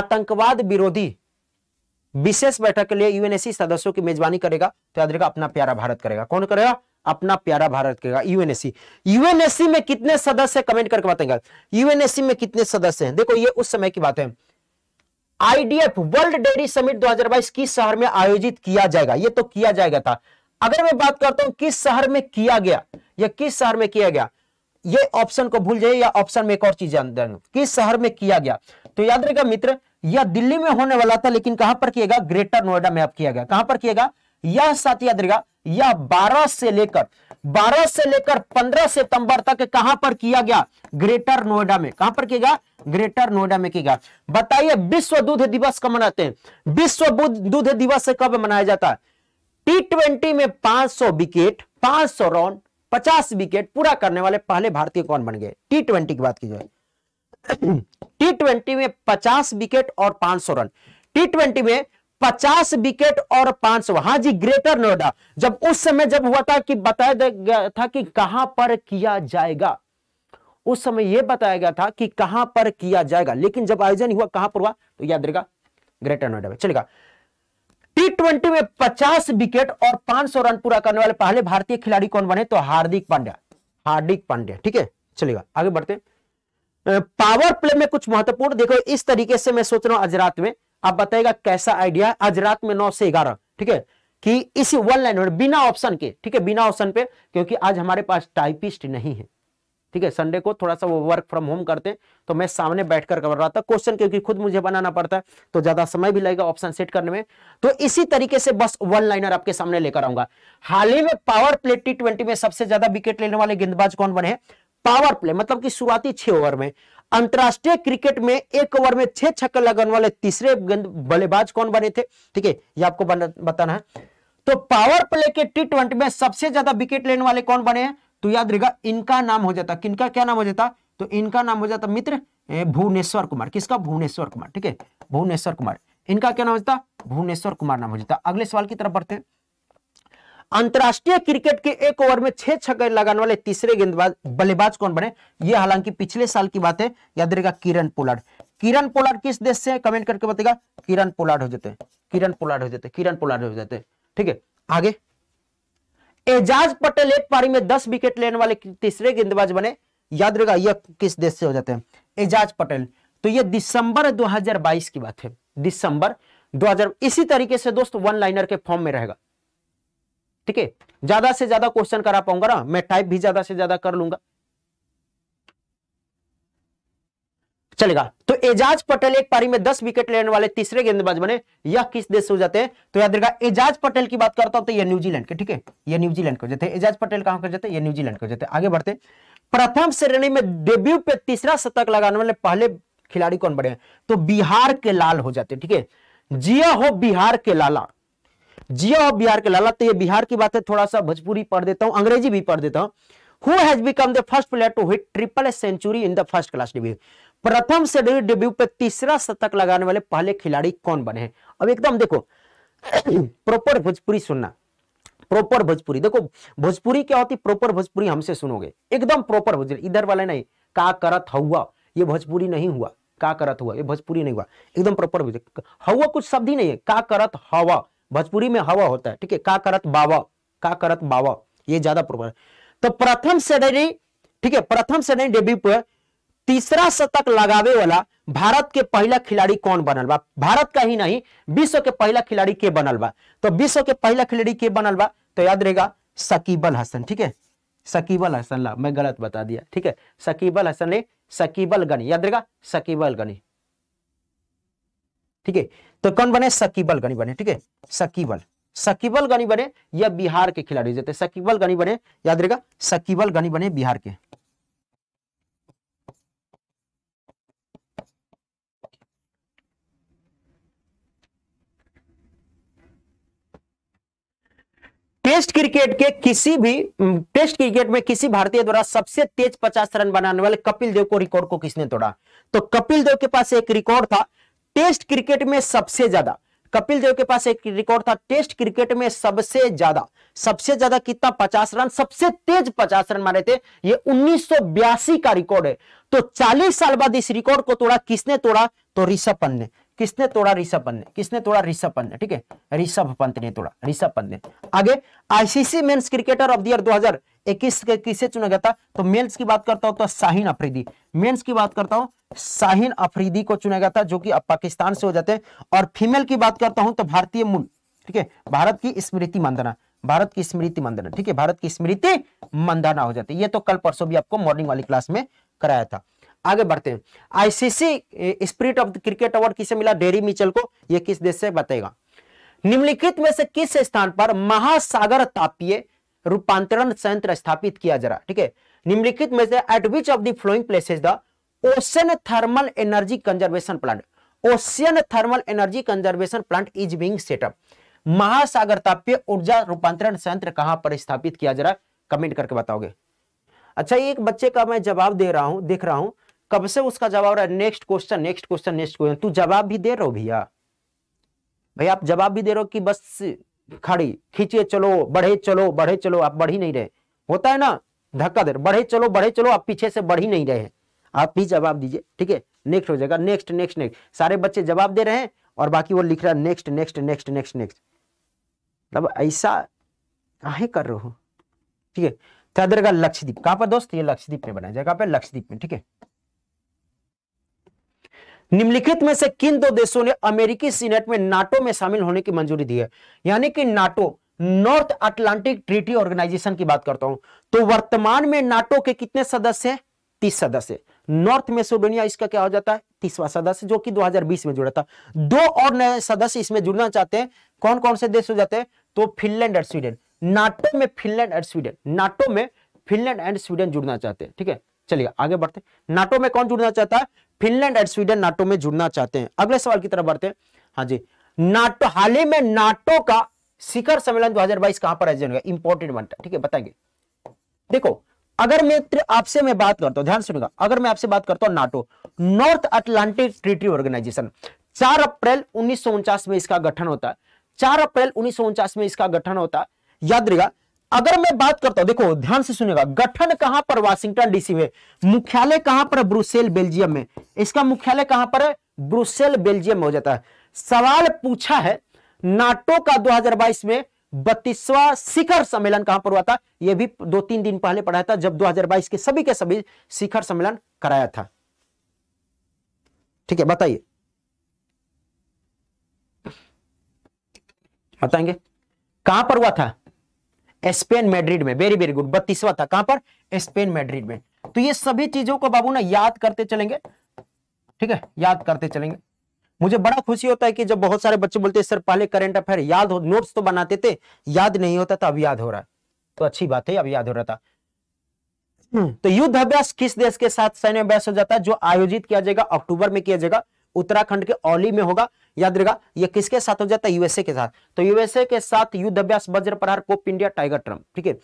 आतंकवाद विरोधी विशेष बैठक के लिए यूएनएससी सदस्यों की मेजबानी करेगा तो याद रखेगा अपना प्यारा भारत करेगा कौन करेगा अपना प्यारा भारत करेगा यूएनएससी यूएनएससी में कितने सदस्य कमेंट करके बताएंगे यूएनएससी में कितने सदस्य हैं देखो ये उस समय की बात है आईडीएफ वर्ल्ड डेयरी समिट 2022 किस शहर में आयोजित किया जाएगा ये तो किया जाएगा था अगर मैं बात करता हूं किस शहर में किया गया या किस शहर में किया गया ये ऑप्शन को भूल जाइए या ऑप्शन में एक और चीज किस शहर में किया गया तो याद रहेगा मित्र यह दिल्ली में होने वाला था लेकिन कहां पर किएगा ग्रेटर नोएडा में अब किया गया कहां पर किएगा यह साथ याद रहेगा यह 12 से लेकर 12 से लेकर 15 सितंबर तक कहां पर किया गया ग्रेटर नोएडा में कहां पर किएगा ग्रेटर नोएडा में किया बताइए विश्व दूध दिवस कब मनाते हैं विश्व दूध दिवस कब मनाया जाता है टी ट्वेंटी में सौ विकेट सौ रन पचास विकेट पूरा करने वाले पहले भारतीय कौन बन गए टी ट्वेंटी की बात की जाए टी ट्वेंटी में पचास विकेट और पांच सौ रन टी ट्वेंटी में पचास विकेट और पांच सौ हाँ जी ग्रेटर नोएडा जब उस समय जब हुआ था कि बताया गया था कि कहां पर किया जाएगा उस समय यह बताया गया था कि कहां पर किया जाएगा लेकिन जब आयोजन हुआ कहां पर हुआ तो याद रहेगा ग्रेटर नोएडा में चलेगा टी ट्वेंटी में पचास विकेट और पांच सौ रन पूरा करने वाले पहले भारतीय खिलाड़ी कौन बने तो हार्दिक पांड्या हार्दिक पांड्या ठीक है चलेगा आगे बढ़ते हैं पावर प्ले में कुछ महत्वपूर्ण देखो इस तरीके से मैं सोच रहा हूं अजरात में आप बताएगा कैसा आइडिया अजरात में नौ से ग्यारह ठीक है कि इसी वन लाइन में बिना ऑप्शन के ठीक है बिना ऑप्शन पे क्योंकि आज हमारे पास टाइपिस्ट नहीं है ठीक है संडे को थोड़ा सा वो वर्क फ्रॉम होम करते हैं तो मैं सामने बैठकर कर रहा था क्वेश्चन क्योंकि खुद मुझे बनाना पड़ता है तो ज्यादा समय भी लगेगा ऑप्शन सेट करने में तो इसी तरीके से बस वन लाइनर आपके सामने लेकर आऊंगा हाल ही में पावर प्ले टी ट्वेंटी में सबसे ज्यादा विकेट लेने वाले गेंदबाज कौन बने पावर प्ले मतलब कि शुरुआती छह ओवर में अंतरराष्ट्रीय क्रिकेट में एक ओवर में छह छक्के लगाने वाले तीसरे बल्लेबाज कौन बने थे ठीक है ये आपको बताना है तो पावर प्ले के टी ट्वेंटी में सबसे ज्यादा विकेट लेने वाले कौन बने हैं तो याद रहेगा इनका नाम हो जाता किनका क्या नाम हो जाता तो इनका नाम हो जाता मित्र भुवनेश्वर कुमार किसका भुवनेश्वर कुमार ठीक है भुवनेश्वर कुमार इनका क्या नाम हो जाता भुवनेश्वर कुमार नाम हो जाता अगले सवाल की तरफ बढ़ते हैं अंतर्राष्ट्रीय क्रिकेट के एक ओवर में छह छक्के लगाने वाले तीसरे गेंदबाज बल्लेबाज कौन बने ये हालांकि पिछले साल की बात है याद रहेगा किरण पोलार्ड किरण पोलार्ड किस देश से कमेंट करके बताएगा किरण पोलार्ड हो जाते हैं किरण पोलार्ड हो जाते किरण पोलार्ड हो जाते ठीक है आगे एजाज पटेल एक पारी में दस विकेट लेने वाले तीसरे गेंदबाज बने याद रहेगा यह किस देश से हो जाते हैं एजाज पटेल तो यह दिसंबर 2022 की बात है दिसंबर 2000 इसी तरीके से दोस्त वन लाइनर के फॉर्म में रहेगा ठीक है ज्यादा से ज्यादा क्वेश्चन करा पाऊंगा ना मैं टाइप भी ज्यादा से ज्यादा कर लूंगा चलेगा तो एजाज पटेल एक पारी में दस विकेट लेने वाले तीसरे गेंदबाज बने यह किस देश से हो जाते हैं तो याद रखा एजाज पटेल की बात करता हूं तो यह न्यूजीलैंड के ठीक है यह न्यूजीलैंड के हो जाते हैं एजाज पटेल कहां कर जाते हैं न्यूजीलैंड के हो जाते हैं आगे बढ़ते प्रथम श्रेणी में डेब्यू पे तीसरा शतक लगाने वाले पहले खिलाड़ी कौन बने तो बिहार के लाल हो जाते ठीक है जिया हो बिहार के लाला जियो ऑफ बिहार के लाला तो ये बिहार की बात है थोड़ा सा भोजपुरी पढ़ देता हूँ अंग्रेजी भी पढ़ देता हूँ who's become the first player to hit triple century in the first class debut प्रथम से डेब्यू पे तीसरा शतक लगाने वाले पहले खिलाड़ी कौन बने हैं अब एकदम देखो प्रॉपर भोजपुरी सुनना प्रॉपर भोजपुरी देखो भोजपुरी क्या होती प्रॉपर भोजपुरी हमसे सुनोगे एकदम प्रॉपर भोजपुरी इधर वाले नहीं का करत हुआ ये भोजपुरी नहीं हुआ का करत हुआ ये भोजपुरी नहीं हुआ एकदम प्रॉपर भोजपुरी हवा कुछ शब्द ही नहीं है का करत हवा भोजपुरी में हवा होता है ठीक है का करत बावा का करत बावा ये ज्यादा प्रॉब्लम तो प्रथम श्रेणी ठीक है प्रथम श्रेणी डेब्यू पर तीसरा शतक लगावे वाला भारत के पहला खिलाड़ी कौन बनल बा भारत का ही नहीं विश्व के पहला खिलाड़ी के बनल बा तो विश्व के पहला खिलाड़ी के बनल बा तो याद रहेगा सकीबल हसन ठीक है सकीबल हसन ला मैं गलत बता दिया ठीक है सकीबल हसन ने सकीबल गनी याद रहेगा सकीबल गनी ठीक है तो कौन बने सकीबल गनी बने ठीक है सकीबल सकीबल गनी बने या बिहार के खिलाड़ी जैसे सकीबल गनी बने याद रहेगा सकीबल गनी बने बिहार के टेस्ट क्रिकेट के किसी भी टेस्ट क्रिकेट में किसी भारतीय द्वारा सबसे तेज 50 रन बनाने वाले कपिल देव को रिकॉर्ड को किसने तोड़ा तो कपिल देव के पास एक रिकॉर्ड था टेस्ट क्रिकेट में सबसे ज्यादा कपिल देव के पास एक रिकॉर्ड था टेस्ट क्रिकेट में सबसे ज्यादा सबसे ज्यादा कितना पचास रन सबसे तेज पचास रन मारे थे ये उन्नीस का रिकॉर्ड है तो 40 साल बाद इस रिकॉर्ड को तोड़ा किसने तोड़ा तो ऋषभ पंत ने किसने तोड़ा ऋषभ पंत ने किसने तोड़ा ऋषभ पंत ने ठीक है ऋषभ पंत ने तोड़ा ऋषभ पंत ने आगे ICC men's cricketer of the year 2021 के किसे चुना गया था तो मेंस की बात करता हूं तो शाहीन अफरीदी मेंस की बात करता हूं शाहीन अफरीदी को चुना गया था जो कि अब पाकिस्तान से हो जाते हैं और फीमेल की बात करता हूं तो भारतीय मूल ठीक है भारत की स्मृति मंदना भारत की स्मृति मंदना ठीक है भारत की स्मृति मंदना हो जाती है ये तो कल परसों भी आपको मॉर्निंग वाली क्लास में कराया था आगे बढ़ते हैं ICC spirit of cricket award किसे मिला डेरी मिचल को यह किस देश से बताएगा निम्नलिखित में से किस स्थान पर महासागर तापीय रूपांतरण संयंत्र स्थापित किया जा रहा ठीक है निम्नलिखित में से at which of the following places the ocean thermal energy conservation plant ocean thermal energy conservation plant is being set up महासागर तापीय ऊर्जा रूपांतरण संयंत्र कहां पर स्थापित किया जा रहा है कमेंट करके बताओगे अच्छा एक बच्चे का मैं जवाब दे रहा हूं देख रहा हूं कब से उसका जवाब रहा है next question next question next question तू जवाब भी दे रहे हो भैया भैया आप जवाब भी दे रहे हो कि बस खड़ी खींचे चलो बढ़े चलो बढ़े चलो आप बढ़ ही नहीं रहे होता है ना धक्का दे बढ़े चलो बढ़े चलो आप पीछे से बढ़ ही नहीं रहे आप भी जवाब दीजिए ठीक है नेक्स्ट हो जाएगा नेक्स्ट नेक्स्ट नेक्स्ट सारे बच्चे जवाब दे रहे हैं और बाकी वो लिख रहा है next next next next next मतलब ऐसा कहा कर रहे हो ठीक है लक्षदीप तो का लक्षद्वीप पर दोस्त ये लक्षद्वीप में बनाया जाएगा कहाँ पे लक्षद्वीप में ठीक है निम्नलिखित में से किन दो देशों ने अमेरिकी सीनेट में नाटो में शामिल होने की मंजूरी दी है यानी कि NATO North Atlantic Treaty Organization की बात करता हूं तो वर्तमान में नाटो के कितने सदस्य हैं तीस सदस्य नॉर्थ मेसोडोनिया इसका क्या हो जाता है तीसवा सदस्य जो कि 2020 में जुड़ा था दो और नए सदस्य इसमें जुड़ना चाहते हैं कौन कौन से देश हो जाते हैं तो फिनलैंड और स्वीडन नाटो में फिनलैंड और स्वीडन नाटो में फिनलैंड एंड स्वीडन जुड़ना चाहते हैं ठीक है चलिए आगे बढ़ते नाटो में कौन जुड़ना चाहता है फिनलैंड एंड स्वीडन नाटो में जुड़ना चाहते हैं अगले सवाल की तरफ बढ़ते हैं हाँ जी नाटो हाल ही में नाटो का शिखर सम्मेलन 2022 कहां पर आयोजन होगा इंपॉर्टेंट बनता है ठीक है बताएंगे देखो अगर मित्र आपसे मैं बात करता हूं ध्यान सुनूंगा अगर मैं आपसे बात करता हूं NATO North Atlantic Treaty Organization चार अप्रैल उन्नीस में इसका गठन होता है चार अप्रैल उन्नीस में इसका गठन होता है याद रहेगा अगर मैं बात करता हूं देखो ध्यान से सुनेगा गठन कहां पर वाशिंगटन डीसी में मुख्यालय कहां पर ब्रुसेल बेल्जियम में इसका मुख्यालय कहां पर है ब्रुसेल बेल्जियम में हो जाता है सवाल पूछा है नाटो का 2022 में बत्तीसवा शिखर सम्मेलन कहां पर हुआ था यह भी दो तीन दिन पहले पढ़ाया था जब 2022 के सभी के सभी शिखर सम्मेलन कराया था ठीक है बताइए बताएंगे कहां पर हुआ था स्पेन मैड्रिड में वेरी वेरी गुड बत्तीसवा था कहां पर स्पेन मैड्रिड में तो ये सभी चीजों को बाबू ना याद करते चलेंगे ठीक है याद करते चलेंगे मुझे बड़ा खुशी होता है कि जब बहुत सारे बच्चे बोलते हैं सर पहले करंट अफेयर याद हो नोट्स तो बनाते थे याद नहीं होता था अब याद हो रहा है तो अच्छी बात है अब याद हो रहा था हम्म। तो युद्ध अभ्यास किस देश के साथ सैन्य अभ्यास हो जाता है जो आयोजित किया जाएगा अक्टूबर में किया जाएगा उत्तराखंड के औली में होगा याद रहेगा ये किसके साथ हो जाता है यूएसए तो के साथ तो यूएसए के साथ युद्ध अभ्यास वज्र प्रहार कोप इंडिया टाइगर ट्रम ठीक है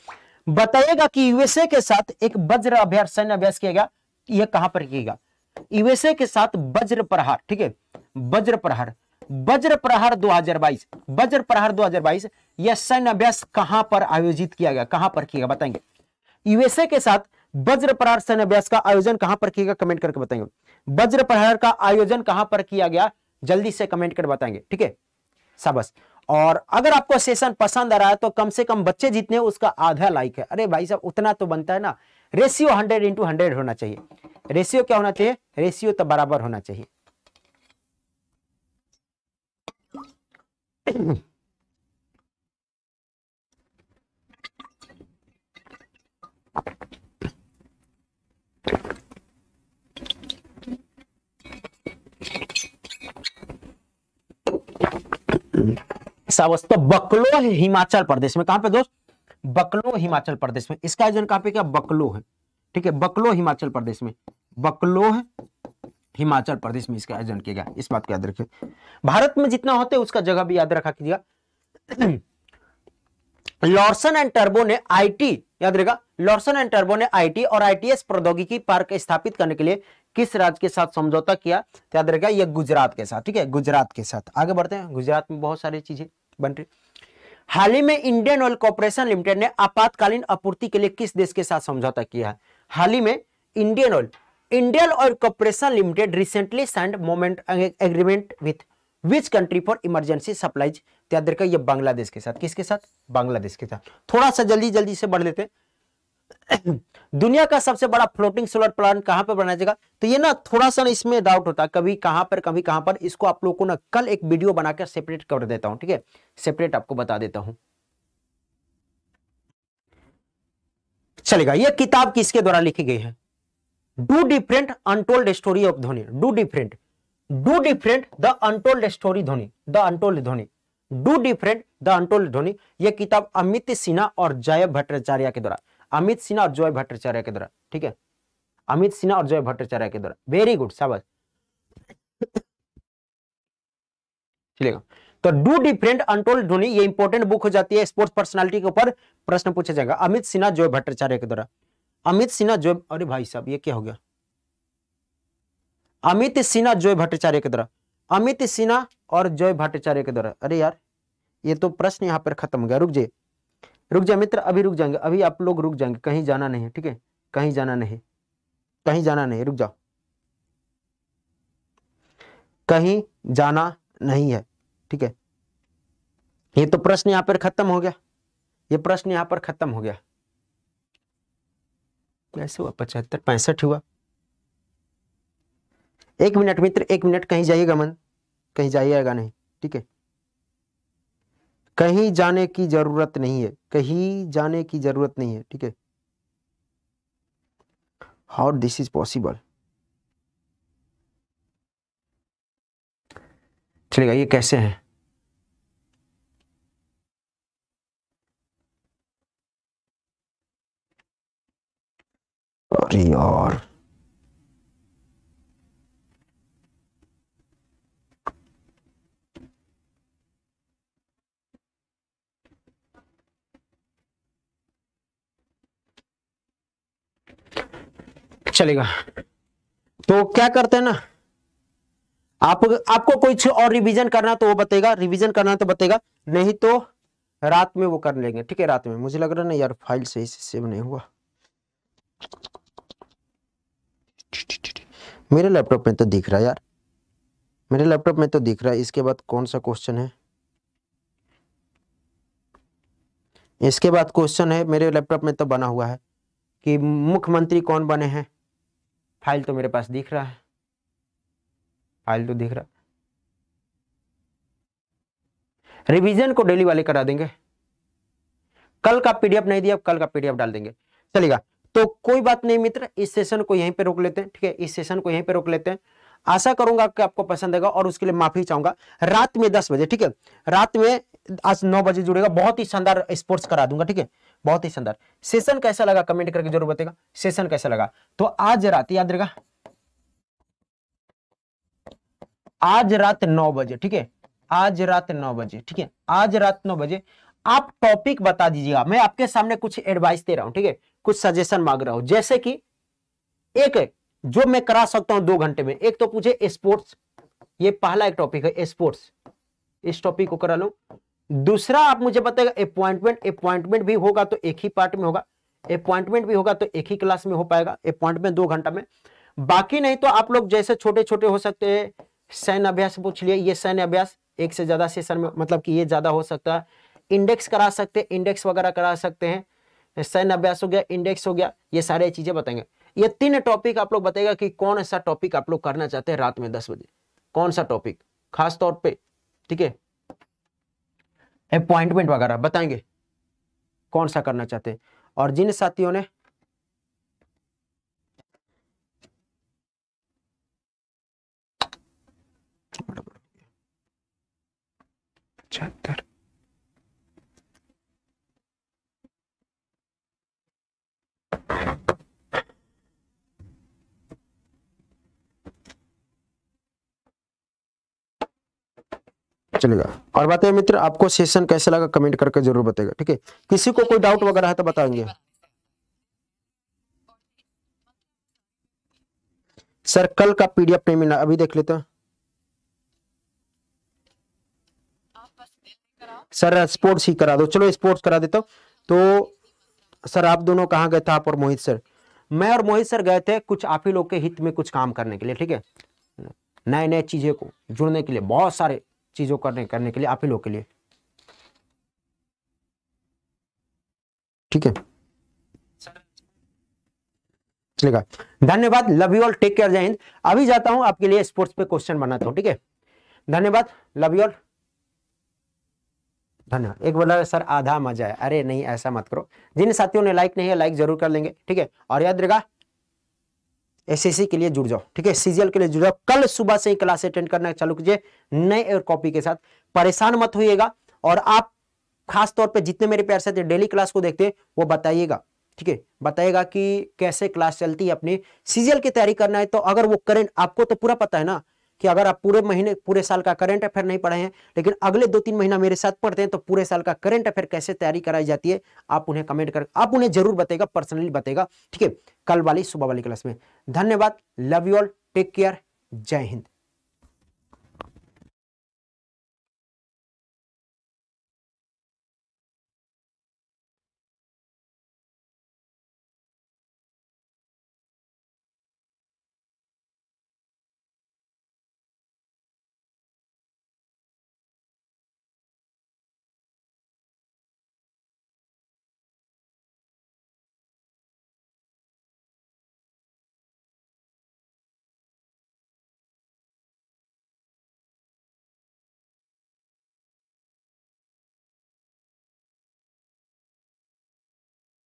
बताइएगा कि यूएसए के साथ एक वज्र अभ्यास सैन्य अभ्यास किया गया यह कहां पर किया गया यूएसए के साथ वज्र प्रहार ठीक है वज्र प्रहार वज्र प्रहार 2022 वज्र प्रहार 2022 यह सैन्य अभ्यास कहां पर आयोजित किया गया कहां पर किया गया बताएंगे यूएसए के साथ वज्र प्रहार सैन्य अभ्यास का आयोजन कहां पर किया गया कमेंट करके बताएंगे वज्र प्रहार का आयोजन कहां पर किया गया जल्दी से कमेंट कर बताएंगे ठीक है साबस और अगर आपको सेशन पसंद आ रहा है तो कम से कम बच्चे जितने उसका आधा लाइक है अरे भाई साहब उतना तो बनता है ना रेशियो हंड्रेड इंटू हंड्रेड होना चाहिए रेशियो क्या होना चाहिए रेशियो तो बराबर होना चाहिए सावस्तो बकलो है हिमाचल प्रदेश में कहां पे दोस्त बकलो हिमाचल प्रदेश में इसका आयोजन कहां पे क्या बकलो है ठीक है बकलो हिमाचल प्रदेश में बकलो है हिमाचल प्रदेश में इसका आयोजन किया गया इस बात को याद रखिए भारत में जितना होते उसका जगह भी याद रखा कीजिएगा लॉर्सन एंड टर्बो ने आईटी याद रहेगा लॉर्सन एंड टर्बो ने आईटी और आईटीएस प्रौद्योगिकी पार्क स्थापित करने के लिए किस राज्य के साथ समझौता किया तो याद रहेगा यह गुजरात के साथ ठीक है गुजरात के साथ आगे बढ़ते हैं गुजरात में बहुत सारी चीजें बंटी हाल ही में इंडियन ऑयल कॉर्पोरेशन लिमिटेड ने आपातकालीन आपूर्ति के लिए किस देश के साथ समझौता किया है हाल ही में Indian oil Indian oil corporation limited recently signed moment agreement with which country for emergency supplies याद रखा ये बांग्लादेश के साथ किसके साथ बांग्लादेश के साथ थोड़ा सा जल्दी जल्दी से बढ़ लेते हैं दुनिया का सबसे बड़ा फ्लोटिंग सोलर प्लांट कहां पर बनाया जाएगा तो ये ना थोड़ा सा इसमें डाउट होता है कभी कहां पर कभी कहां पर इसको आप लोगों को ना कल एक वीडियो बनाकर सेपरेट कर देता हूं ठीक है सेपरेट आपको बता देता हूं चलेगा ये किताब किसके द्वारा लिखी गई है do different untold story of Dhoni do different do different the untold story Dhoni the untold Dhoni do different the untold Dhoni यह किताब अमित सिन्हा और जय भट्टाचार्य के द्वारा अमित सिन्हा और जॉय भट्टाचार्य के द्वारा ठीक है अमित सिन्हा और जॉय भट्टाचार्य के द्वारा वेरी गुड शाबाश चलेगा तो डू डिफरेंट अनटोल्ड ढोनी ये इंपॉर्टेंट बुक हो जाती है स्पोर्ट्स पर्सनालिटी के ऊपर प्रश्न पूछा जाएगा अमित सिन्हा जॉय भट्टाचार्य के द्वारा अमित सिन्हा जॉय अरे भाई साहब ये क्या हो गया अमित सिन्हा जॉय भट्टाचार्य के द्वारा अमित सिन्हा और जॉय भट्टाचार्य के द्वारा अरे यार ये तो प्रश्न यहाँ पर खत्म हो गया रुक जाइए रुक जा मित्र अभी रुक जाएंगे अभी आप लोग रुक जाएंगे कहीं जाना नहीं ठीक है कहीं जाना नहीं कहीं जाना नहीं रुक जाओ कहीं जाना नहीं है ठीक है ये तो प्रश्न यहां पर खत्म हो गया ये प्रश्न यहां पर खत्म हो गया कैसे हुआ पचहत्तर पैंसठ हुआ एक मिनट मित्र एक मिनट कहीं जाइएगा मन कहीं जाइएगा नहीं ठीक है कहीं जाने की जरूरत नहीं है कहीं जाने की जरूरत नहीं है ठीक है हाउ दिस इज पॉसिबल चलेगा ये कैसे है और यार चलेगा तो क्या करते हैं ना आप आपको कोई और रिवीजन करना तो वो बताएगा रिवीजन करना तो बताएगा नहीं तो रात में वो कर लेंगे ठीक है रात में मुझे लग रहा है ना यार फाइल सही से सेव नहीं हुआ मेरे लैपटॉप में तो दिख रहा है यार मेरे लैपटॉप में तो दिख रहा है इसके बाद कौन सा क्वेश्चन है इसके बाद क्वेश्चन है मेरे लैपटॉप में तो बना हुआ है कि मुख्यमंत्री कौन बने हैं फाइल तो मेरे पास दिख रहा है फाइल तो दिख रहा रिवीजन को डेली वाले करा देंगे कल का पीडीएफ नहीं दिया कल का पीडीएफ डाल देंगे चलेगा तो कोई बात नहीं मित्र इस सेशन को यहीं पे रोक लेते हैं ठीक है इस सेशन को यहीं पे रोक लेते हैं आशा करूंगा कि आपको पसंद आएगा और उसके लिए माफी चाहूंगा रात में दस बजे ठीक है रात में आज नौ बजे जुड़ेगा बहुत ही शानदार स्पोर्ट्स करा दूंगा ठीक है बहुत ही सुंदर सेशन कैसा लगा कमेंट करके जरूर बताएगा सेशन कैसा लगा तो आज रात याद रहेगा आज रात नौ बजे ठीक है आज रात नौ बजे ठीक है आज रात नौ बजे आप टॉपिक बता दीजिएगा मैं आपके सामने कुछ एडवाइस दे रहा हूं ठीक है कुछ सजेशन मांग रहा हूं जैसे कि एक जो मैं करा सकता हूं दो घंटे में एक तो पूछे स्पोर्ट्स ये पहला एक टॉपिक है स्पोर्ट्स इस टॉपिक को करा लू दूसरा आप मुझे बताएगा अपॉइंटमेंट अपॉइंटमेंट भी होगा तो एक ही पार्ट में होगा अपॉइंटमेंट भी होगा तो एक ही क्लास में हो पाएगा अपॉइंटमेंट दो घंटा में बाकी नहीं तो आप लोग जैसे छोटे छोटे हो सकते हैं सैन्य अभ्यास पूछ लिया ये सैन्य अभ्यास एक से ज्यादा सेशन में मतलब कि ये ज्यादा हो सकता है इंडेक्स करा सकते हैं इंडेक्स वगैरह करा सकते हैं सैन्य अभ्यास हो गया इंडेक्स हो गया ये सारे चीजें बताएंगे ये तीन टॉपिक आप लोग बताएगा कि कौन सा टॉपिक आप लोग करना चाहते हैं रात में दस बजे कौन सा टॉपिक खास तौर पे ठीक है अपॉइंटमेंट वगैरह बताएंगे कौन सा करना चाहते हैं और जिन साथियों ने चहत्तर चलेगा और बताइए मित्र आपको सेशन कैसे लगा कमेंट करके जरूर बताएगा ठीक है किसी को कोई डाउट वगैरह है तो बताएंगे सर कल का पीडीएफ नहीं मिला अभी देख लेते सर स्पोर्ट्स ही करा दो चलो स्पोर्ट्स करा देता हूँ तो सर आप दोनों कहाँ गए थे आप और मोहित सर मैं और मोहित सर गए थे कुछ आप ही लोग के हित में कुछ काम करने के लिए ठीक है नए नए चीज़ें को जुड़ने के लिए बहुत सारे चीज़ों करने करने के लिए आप ही लोग के लिए ठीक है चलेगा धन्यवाद love you all take care जय हिंद अभी जाता हूं आपके लिए स्पोर्ट्स पे क्वेश्चन बनाता हूं ठीक है धन्यवाद लव यू ऑल धन्यवाद एक बोला सर आधा मजा है अरे नहीं ऐसा मत करो जिन साथियों ने लाइक नहीं है लाइक जरूर कर लेंगे ठीक है और याद रहेगा एसएससी के लिए जुड़ जाओ ठीक है सीजीएल के लिए जुड़ जाओ कल सुबह से ही क्लास अटेंड करना चालू कीजिए नए और कॉपी के साथ परेशान मत होइएगा और आप खास तौर पे जितने मेरे प्यार से डेली क्लास को देखते हैं वो बताइएगा ठीक है बताइएगा कि कैसे क्लास चलती है अपनी सीजीएल की तैयारी करना है तो अगर वो करेंट आपको तो पूरा पता है ना कि अगर आप पूरे महीने पूरे साल का करंट अफेयर नहीं पढ़े हैं लेकिन अगले दो तीन महीना मेरे साथ पढ़ते हैं तो पूरे साल का करंट अफेयर कैसे तैयारी कराई जाती है आप उन्हें कमेंट कर आप उन्हें जरूर बताएगा पर्सनली बताएगा ठीक है कल वाली सुबह वाली क्लास में धन्यवाद love you all take care जय हिंद